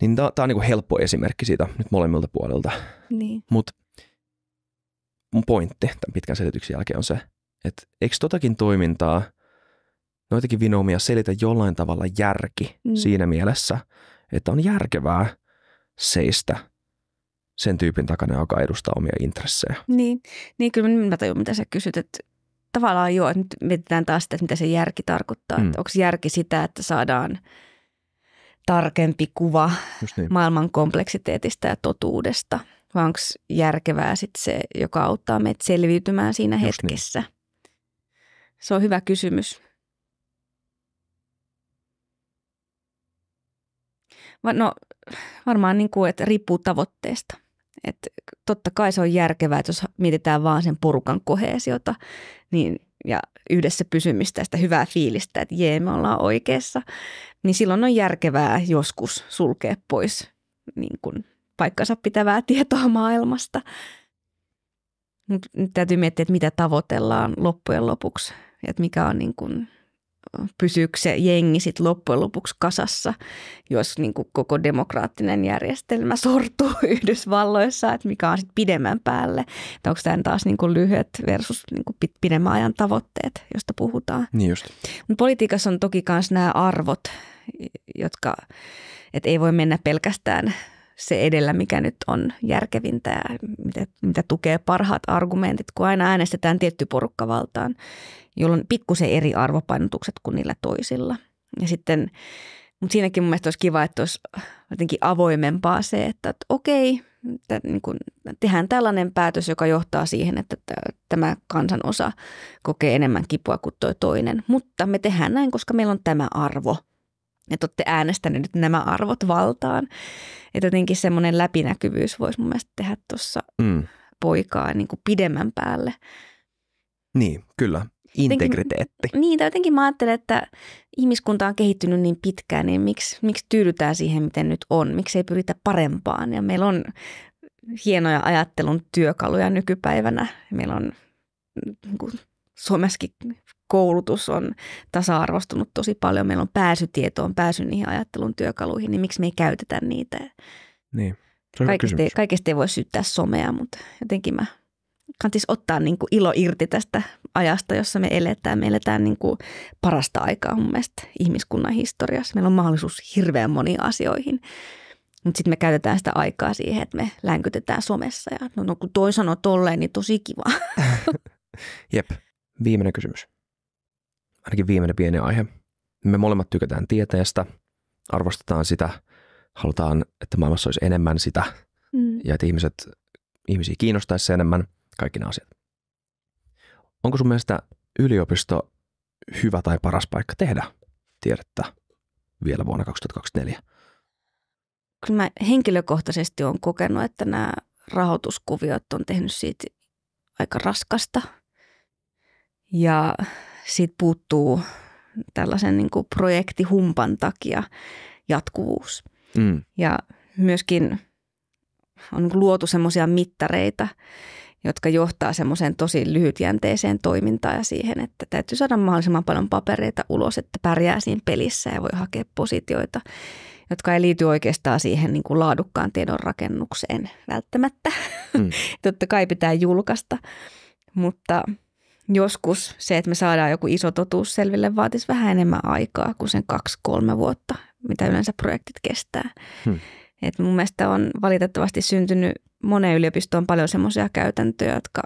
niin tämä on niinku helppo esimerkki siitä nyt molemmilta puolilta. Niin. Mutta mun pointti tämän pitkän selityksen jälkeen on se, että eikö totakin toimintaa, noitakin vinoomia selitä jollain tavalla järki mm. siinä mielessä, että on järkevää seistä sen tyypin takana, joka edustaa omia intressejä. Niin, niin kyllä mä tajun, mitä sä kysyt, että tavallaan joo, että nyt mietitään taas sitä, että mitä se järki tarkoittaa. Mm. onko järki sitä, että saadaan tarkempi kuva niin. maailman kompleksiteetistä ja totuudesta, vai onko järkevää sit se, joka auttaa meitä selviytymään siinä Just niin. hetkessä? Niin. Se on hyvä kysymys. No varmaan niin kuin, että riippuu tavoitteesta. Et totta kai se on järkevää, että jos mietitään vaan sen porukan koheesiota niin, ja yhdessä pysymistä ja sitä hyvää fiilistä, että jee, me ollaan oikeassa, niin silloin on järkevää joskus sulkea pois niin kun, paikkansa pitävää tietoa maailmasta. Mutta nyt täytyy miettiä, että mitä tavoitellaan loppujen lopuksi, että mikä on niin kun, pysyykö se jengi sit loppujen lopuksi kasassa, jos niin kuin koko demokraattinen järjestelmä sortuu Yhdysvalloissa, että mikä on sitten pidemmän päälle. Että onko tämä taas niin kuin lyhyet versus niin kuin pidemmän ajan tavoitteet, josta puhutaan. Niin just. Mut politiikassa on toki myös nämä arvot, jotka, että ei voi mennä pelkästään – se edellä, mikä nyt on järkevintä ja mitä, mitä tukee parhaat argumentit, kun aina äänestetään tietty porukka valtaan, jolloin pikkusen eri arvopainotukset kuin niillä toisilla. Ja sitten, mutta siinäkin mun mielestä olisi kiva, että olisi jotenkin avoimempaa se, että, että okei, että niin kuin tehdään tällainen päätös, joka johtaa siihen, että tämä kansanosa kokee enemmän kipua kuin tuo toinen. Mutta me tehdään näin, koska meillä on tämä arvo – että olette äänestäneet nämä arvot valtaan. Että jotenkin semmoinen läpinäkyvyys voisi mun mielestä tehdä tuossa mm. poikaa niin kuin pidemmän päälle. Niin, kyllä. Integriteetti. Jotenkin, niin, tai jotenkin mä ajattelen, että ihmiskunta on kehittynyt niin pitkään, niin miksi, miksi tyydytään siihen, miten nyt on? Miksi ei pyritä parempaan? Ja meillä on hienoja ajattelun työkaluja nykypäivänä. Meillä on niin kuin, Suomessakin koulutus on tasa-arvostunut tosi paljon, meillä on pääsy tietoon, pääsy niihin ajattelun työkaluihin, niin miksi me ei käytetä niitä? Niin, kaikista, ei, kaikista ei voi syyttää somea, mutta jotenkin mä kannattaisi ottaa niin kuin ilo irti tästä ajasta, jossa me eletään. Me eletään niin kuin parasta aikaa mun mielestä ihmiskunnan historiassa. Meillä on mahdollisuus hirveän moniin asioihin. Mutta sitten me käytetään sitä aikaa siihen, että me länkytetään somessa. Ja no, no kun toi sanoo tolleen, niin tosi kiva. Jep. Viimeinen kysymys ainakin viimeinen pieni aihe. Me molemmat tykätään tieteestä, arvostetaan sitä, halutaan, että maailmassa olisi enemmän sitä mm. ja että ihmiset, ihmisiä kiinnostaisi enemmän, kaikki nämä asiat. Onko sun mielestä yliopisto hyvä tai paras paikka tehdä tiedettä vielä vuonna 2024? Kyllä mä henkilökohtaisesti olen kokenut, että nämä rahoituskuviot on tehnyt siitä aika raskasta. Ja siitä puuttuu tällaisen niin kuin projektihumpan takia jatkuvuus. Mm. Ja myöskin on niinku luotu semmoisia mittareita, jotka johtaa semmoiseen tosi lyhytjänteiseen toimintaan ja siihen, että täytyy saada mahdollisimman paljon papereita ulos, että pärjää siinä pelissä ja voi hakea positioita, jotka ei liity oikeastaan siihen niin kuin laadukkaan tiedon rakennukseen välttämättä. Mm. Totta kai pitää julkaista, mutta – joskus se, että me saadaan joku iso totuus selville, vaatisi vähän enemmän aikaa kuin sen kaksi-kolme vuotta, mitä yleensä projektit kestää. Hmm. Et mun mielestä on valitettavasti syntynyt moneen yliopistoon paljon semmoisia käytäntöjä, jotka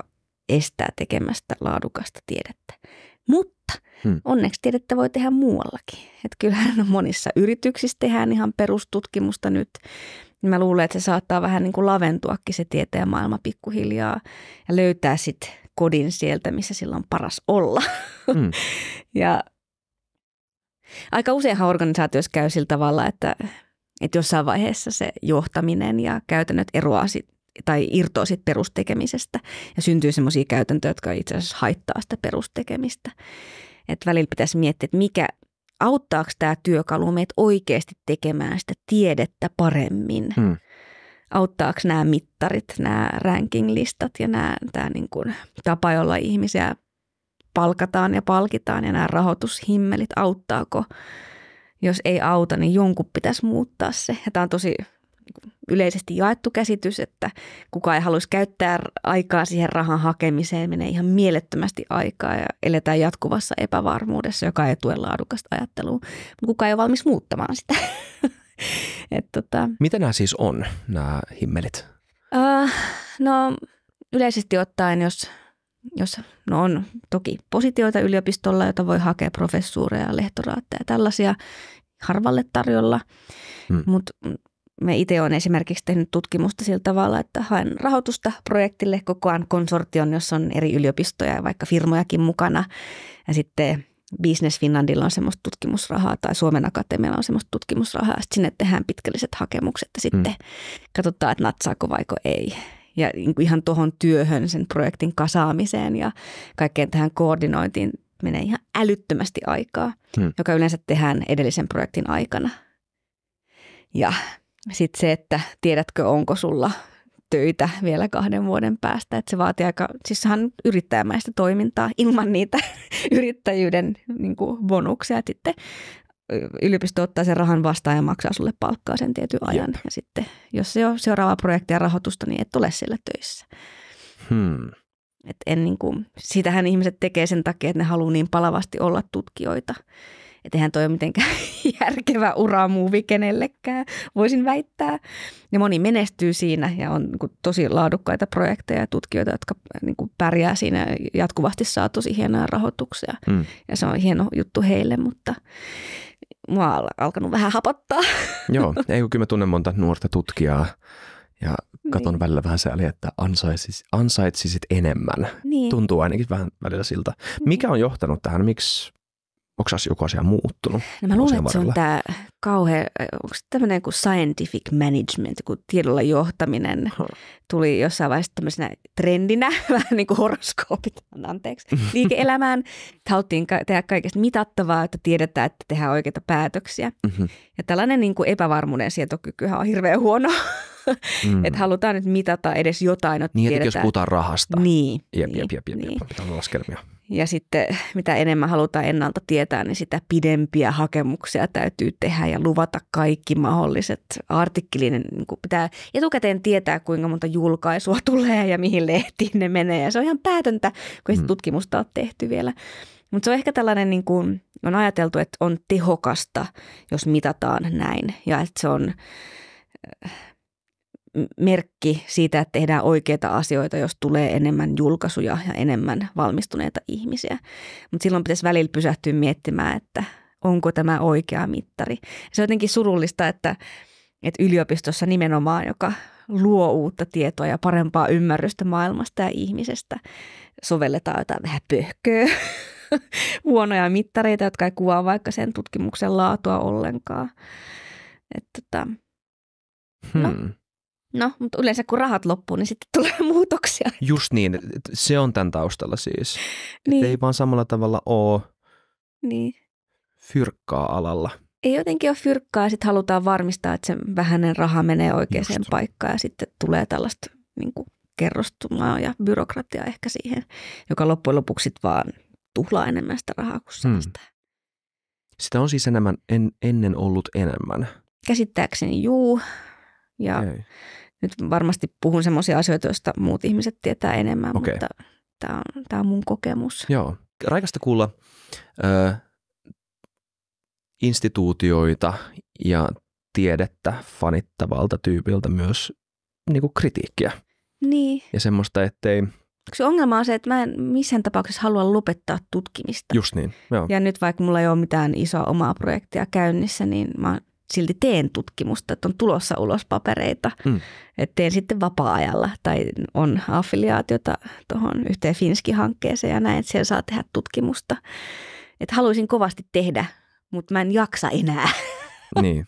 estää tekemästä laadukasta tiedettä. Mutta hmm. onneksi tiedettä voi tehdä muuallakin. Et kyllähän monissa yrityksissä tehdään ihan perustutkimusta nyt. Mä luulen, että se saattaa vähän niin kuin laventuakin se tieteen maailma pikkuhiljaa ja löytää sitten kodin sieltä, missä sillä on paras olla. Mm. ja aika useinhan organisaatioissa käy sillä tavalla, että, että jossain vaiheessa se johtaminen ja käytännöt eroaa sit, tai irtoaa sit perustekemisestä ja syntyy sellaisia käytäntöjä, jotka itse asiassa haittaa sitä perustekemistä. Et välillä pitäisi miettiä, että mikä, auttaako tämä työkalu meitä oikeasti tekemään sitä tiedettä paremmin. Mm auttaako nämä mittarit, nämä ranking-listat ja nämä, tämä niin kuin tapa, jolla ihmisiä palkataan ja palkitaan ja nämä rahoitushimmelit, auttaako. Jos ei auta, niin jonkun pitäisi muuttaa se. Ja tämä on tosi yleisesti jaettu käsitys, että kuka ei haluaisi käyttää aikaa siihen rahan hakemiseen, menee ihan mielettömästi aikaa ja eletään jatkuvassa epävarmuudessa, joka ei tue laadukasta ajattelua. kuka ei ole valmis muuttamaan sitä. Et tota. Mitä nämä siis on, nämä himmelit? Uh, no yleisesti ottaen, jos, jos no on toki positioita yliopistolla, jota voi hakea professuureja, lehtoraatteja ja tällaisia harvalle tarjolla, hmm. mutta me itse olen esimerkiksi tehnyt tutkimusta sillä tavalla, että haen rahoitusta projektille koko ajan konsortion, jossa on eri yliopistoja ja vaikka firmojakin mukana. Ja sitten Business Finlandilla on semmoista tutkimusrahaa tai Suomen Akatemialla on semmoista tutkimusrahaa. Sitten sinne tehdään pitkälliset hakemukset ja sitten mm. katsotaan, että natsaako vaiko ei. Ja niin kuin ihan tuohon työhön, sen projektin kasaamiseen ja kaikkeen tähän koordinointiin menee ihan älyttömästi aikaa, mm. joka yleensä tehdään edellisen projektin aikana. Ja sitten se, että tiedätkö, onko sulla töitä vielä kahden vuoden päästä. Että se vaatii aika, siis sehän yrittäjämäistä toimintaa ilman niitä yrittäjyyden niin kuin bonuksia. Että sitten yliopisto ottaa sen rahan vastaan ja maksaa sulle palkkaa sen tietyn ajan. Jep. Ja sitten jos se on seuraava projekti ja rahoitusta, niin et ole siellä töissä. Hmm. Et en niin kuin, sitähän ihmiset tekee sen takia, että ne haluaa niin palavasti olla tutkijoita. Että eihän toi ole mitenkään järkevä uramuuvi kenellekään, voisin väittää. Ja moni menestyy siinä ja on niin kuin, tosi laadukkaita projekteja ja tutkijoita, jotka äh, niin kuin, pärjää siinä jatkuvasti saa tosi hienoja rahoituksia. Mm. Ja se on hieno juttu heille, mutta mua on alkanut vähän hapottaa. Joo, ei kyllä mä tunnen monta nuorta tutkijaa ja niin. katon niin. välillä vähän sääli, että ansaitsisit, ansaitsisit enemmän. Niin. Tuntuu ainakin vähän välillä siltä. Niin. Mikä on johtanut tähän? Miksi Onko joku asia muuttunut? No mä luulen, että se on tämä kauhean, onko tämmöinen kuin scientific management, kun tiedolla johtaminen tuli jossain vaiheessa tämmöisenä trendinä, vähän niin kuin horoskoopit, anteeksi, liike-elämään. Haluttiin tehdä kaikesta mitattavaa, että tiedetään, että tehdään oikeita päätöksiä. Mm-hmm. Ja tällainen niin kuin epävarmuuden sietokykyhän on hirveän huono. Mm. että halutaan nyt mitata edes jotain, että niin, tiedetään. jos puhutaan rahasta. Niin. Jep, jep, niin, jep, jep, jep, niin. jep. pitää laskelmia. Ja sitten mitä enemmän halutaan ennalta tietää, niin sitä pidempiä hakemuksia täytyy tehdä ja luvata kaikki mahdolliset artikkelinen. Niin pitää etukäteen tietää, kuinka monta julkaisua tulee ja mihin lehtiin ne menee. Ja se on ihan päätöntä, kun mm. tutkimusta on tehty vielä. Mutta se on ehkä tällainen, niin kuin on ajateltu, että on tehokasta, jos mitataan näin. Ja että se on merkki siitä, että tehdään oikeita asioita, jos tulee enemmän julkaisuja ja enemmän valmistuneita ihmisiä. Mutta silloin pitäisi välillä pysähtyä miettimään, että onko tämä oikea mittari. Se on jotenkin surullista, että, että yliopistossa nimenomaan, joka luo uutta tietoa ja parempaa ymmärrystä maailmasta ja ihmisestä, sovelletaan jotain vähän pöhköä, huonoja mittareita, jotka ei kuvaa vaikka sen tutkimuksen laatua ollenkaan. Että tota, no. hmm. No, mutta yleensä kun rahat loppuu, niin sitten tulee muutoksia. Just niin, se on tämän taustalla siis. Niin. ei vaan samalla tavalla ole niin. fyrkkaa alalla. Ei jotenkin ole fyrkkaa ja sitten halutaan varmistaa, että se vähäinen raha menee oikeaan Just. paikkaan ja sitten tulee tällaista niin kuin, kerrostumaa ja byrokratiaa ehkä siihen, joka loppujen lopuksi vaan tuhlaa enemmän sitä rahaa kuin hmm. säästää. Hmm. Sitä on siis enemmän, en, ennen ollut enemmän. Käsittääkseni juu. Ja Ei. nyt varmasti puhun semmoisia asioita, joista muut ihmiset tietää enemmän, okay. mutta tämä on, tämä on mun kokemus. Joo. Raikasta kuulla ö, instituutioita ja tiedettä fanittavalta tyypiltä myös niin kuin kritiikkiä. Niin. Ja semmoista, ettei... Se ongelma on se, että mä en missään tapauksessa halua lopettaa tutkimista. Just niin, joo. Ja nyt vaikka mulla ei ole mitään isoa omaa projektia käynnissä, niin mä silti teen tutkimusta, että on tulossa ulos papereita. Mm. Että teen sitten vapaa-ajalla tai on affiliaatiota tuohon yhteen Finski-hankkeeseen ja näin, että siellä saa tehdä tutkimusta. Et haluaisin kovasti tehdä, mutta mä en jaksa enää. Niin.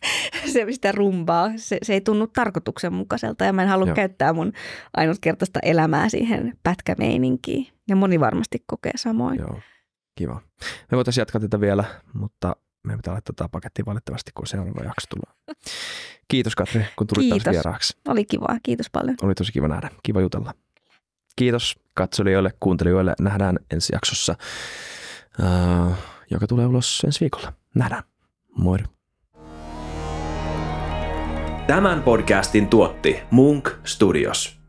se mistä rumbaa, se, se ei tunnu tarkoituksenmukaiselta ja mä en halua Joo. käyttää mun ainutkertaista elämää siihen pätkämeininkiin. Ja moni varmasti kokee samoin. Joo, kiva. Me voitaisiin jatkaa tätä vielä, mutta meidän pitää laittaa tämä paketti valitettavasti, kun seuraava jakso tulee. Kiitos Katri, kun tulit Kiitos. taas vieraaksi. Oli kiva, kiitos paljon. Oli tosi kiva nähdä, kiva jutella. Kiitos katsojille, kuuntelijoille. Nähdään ensi jaksossa, äh, joka tulee ulos ensi viikolla. Nähdään. Moi. Tämän podcastin tuotti Munk Studios.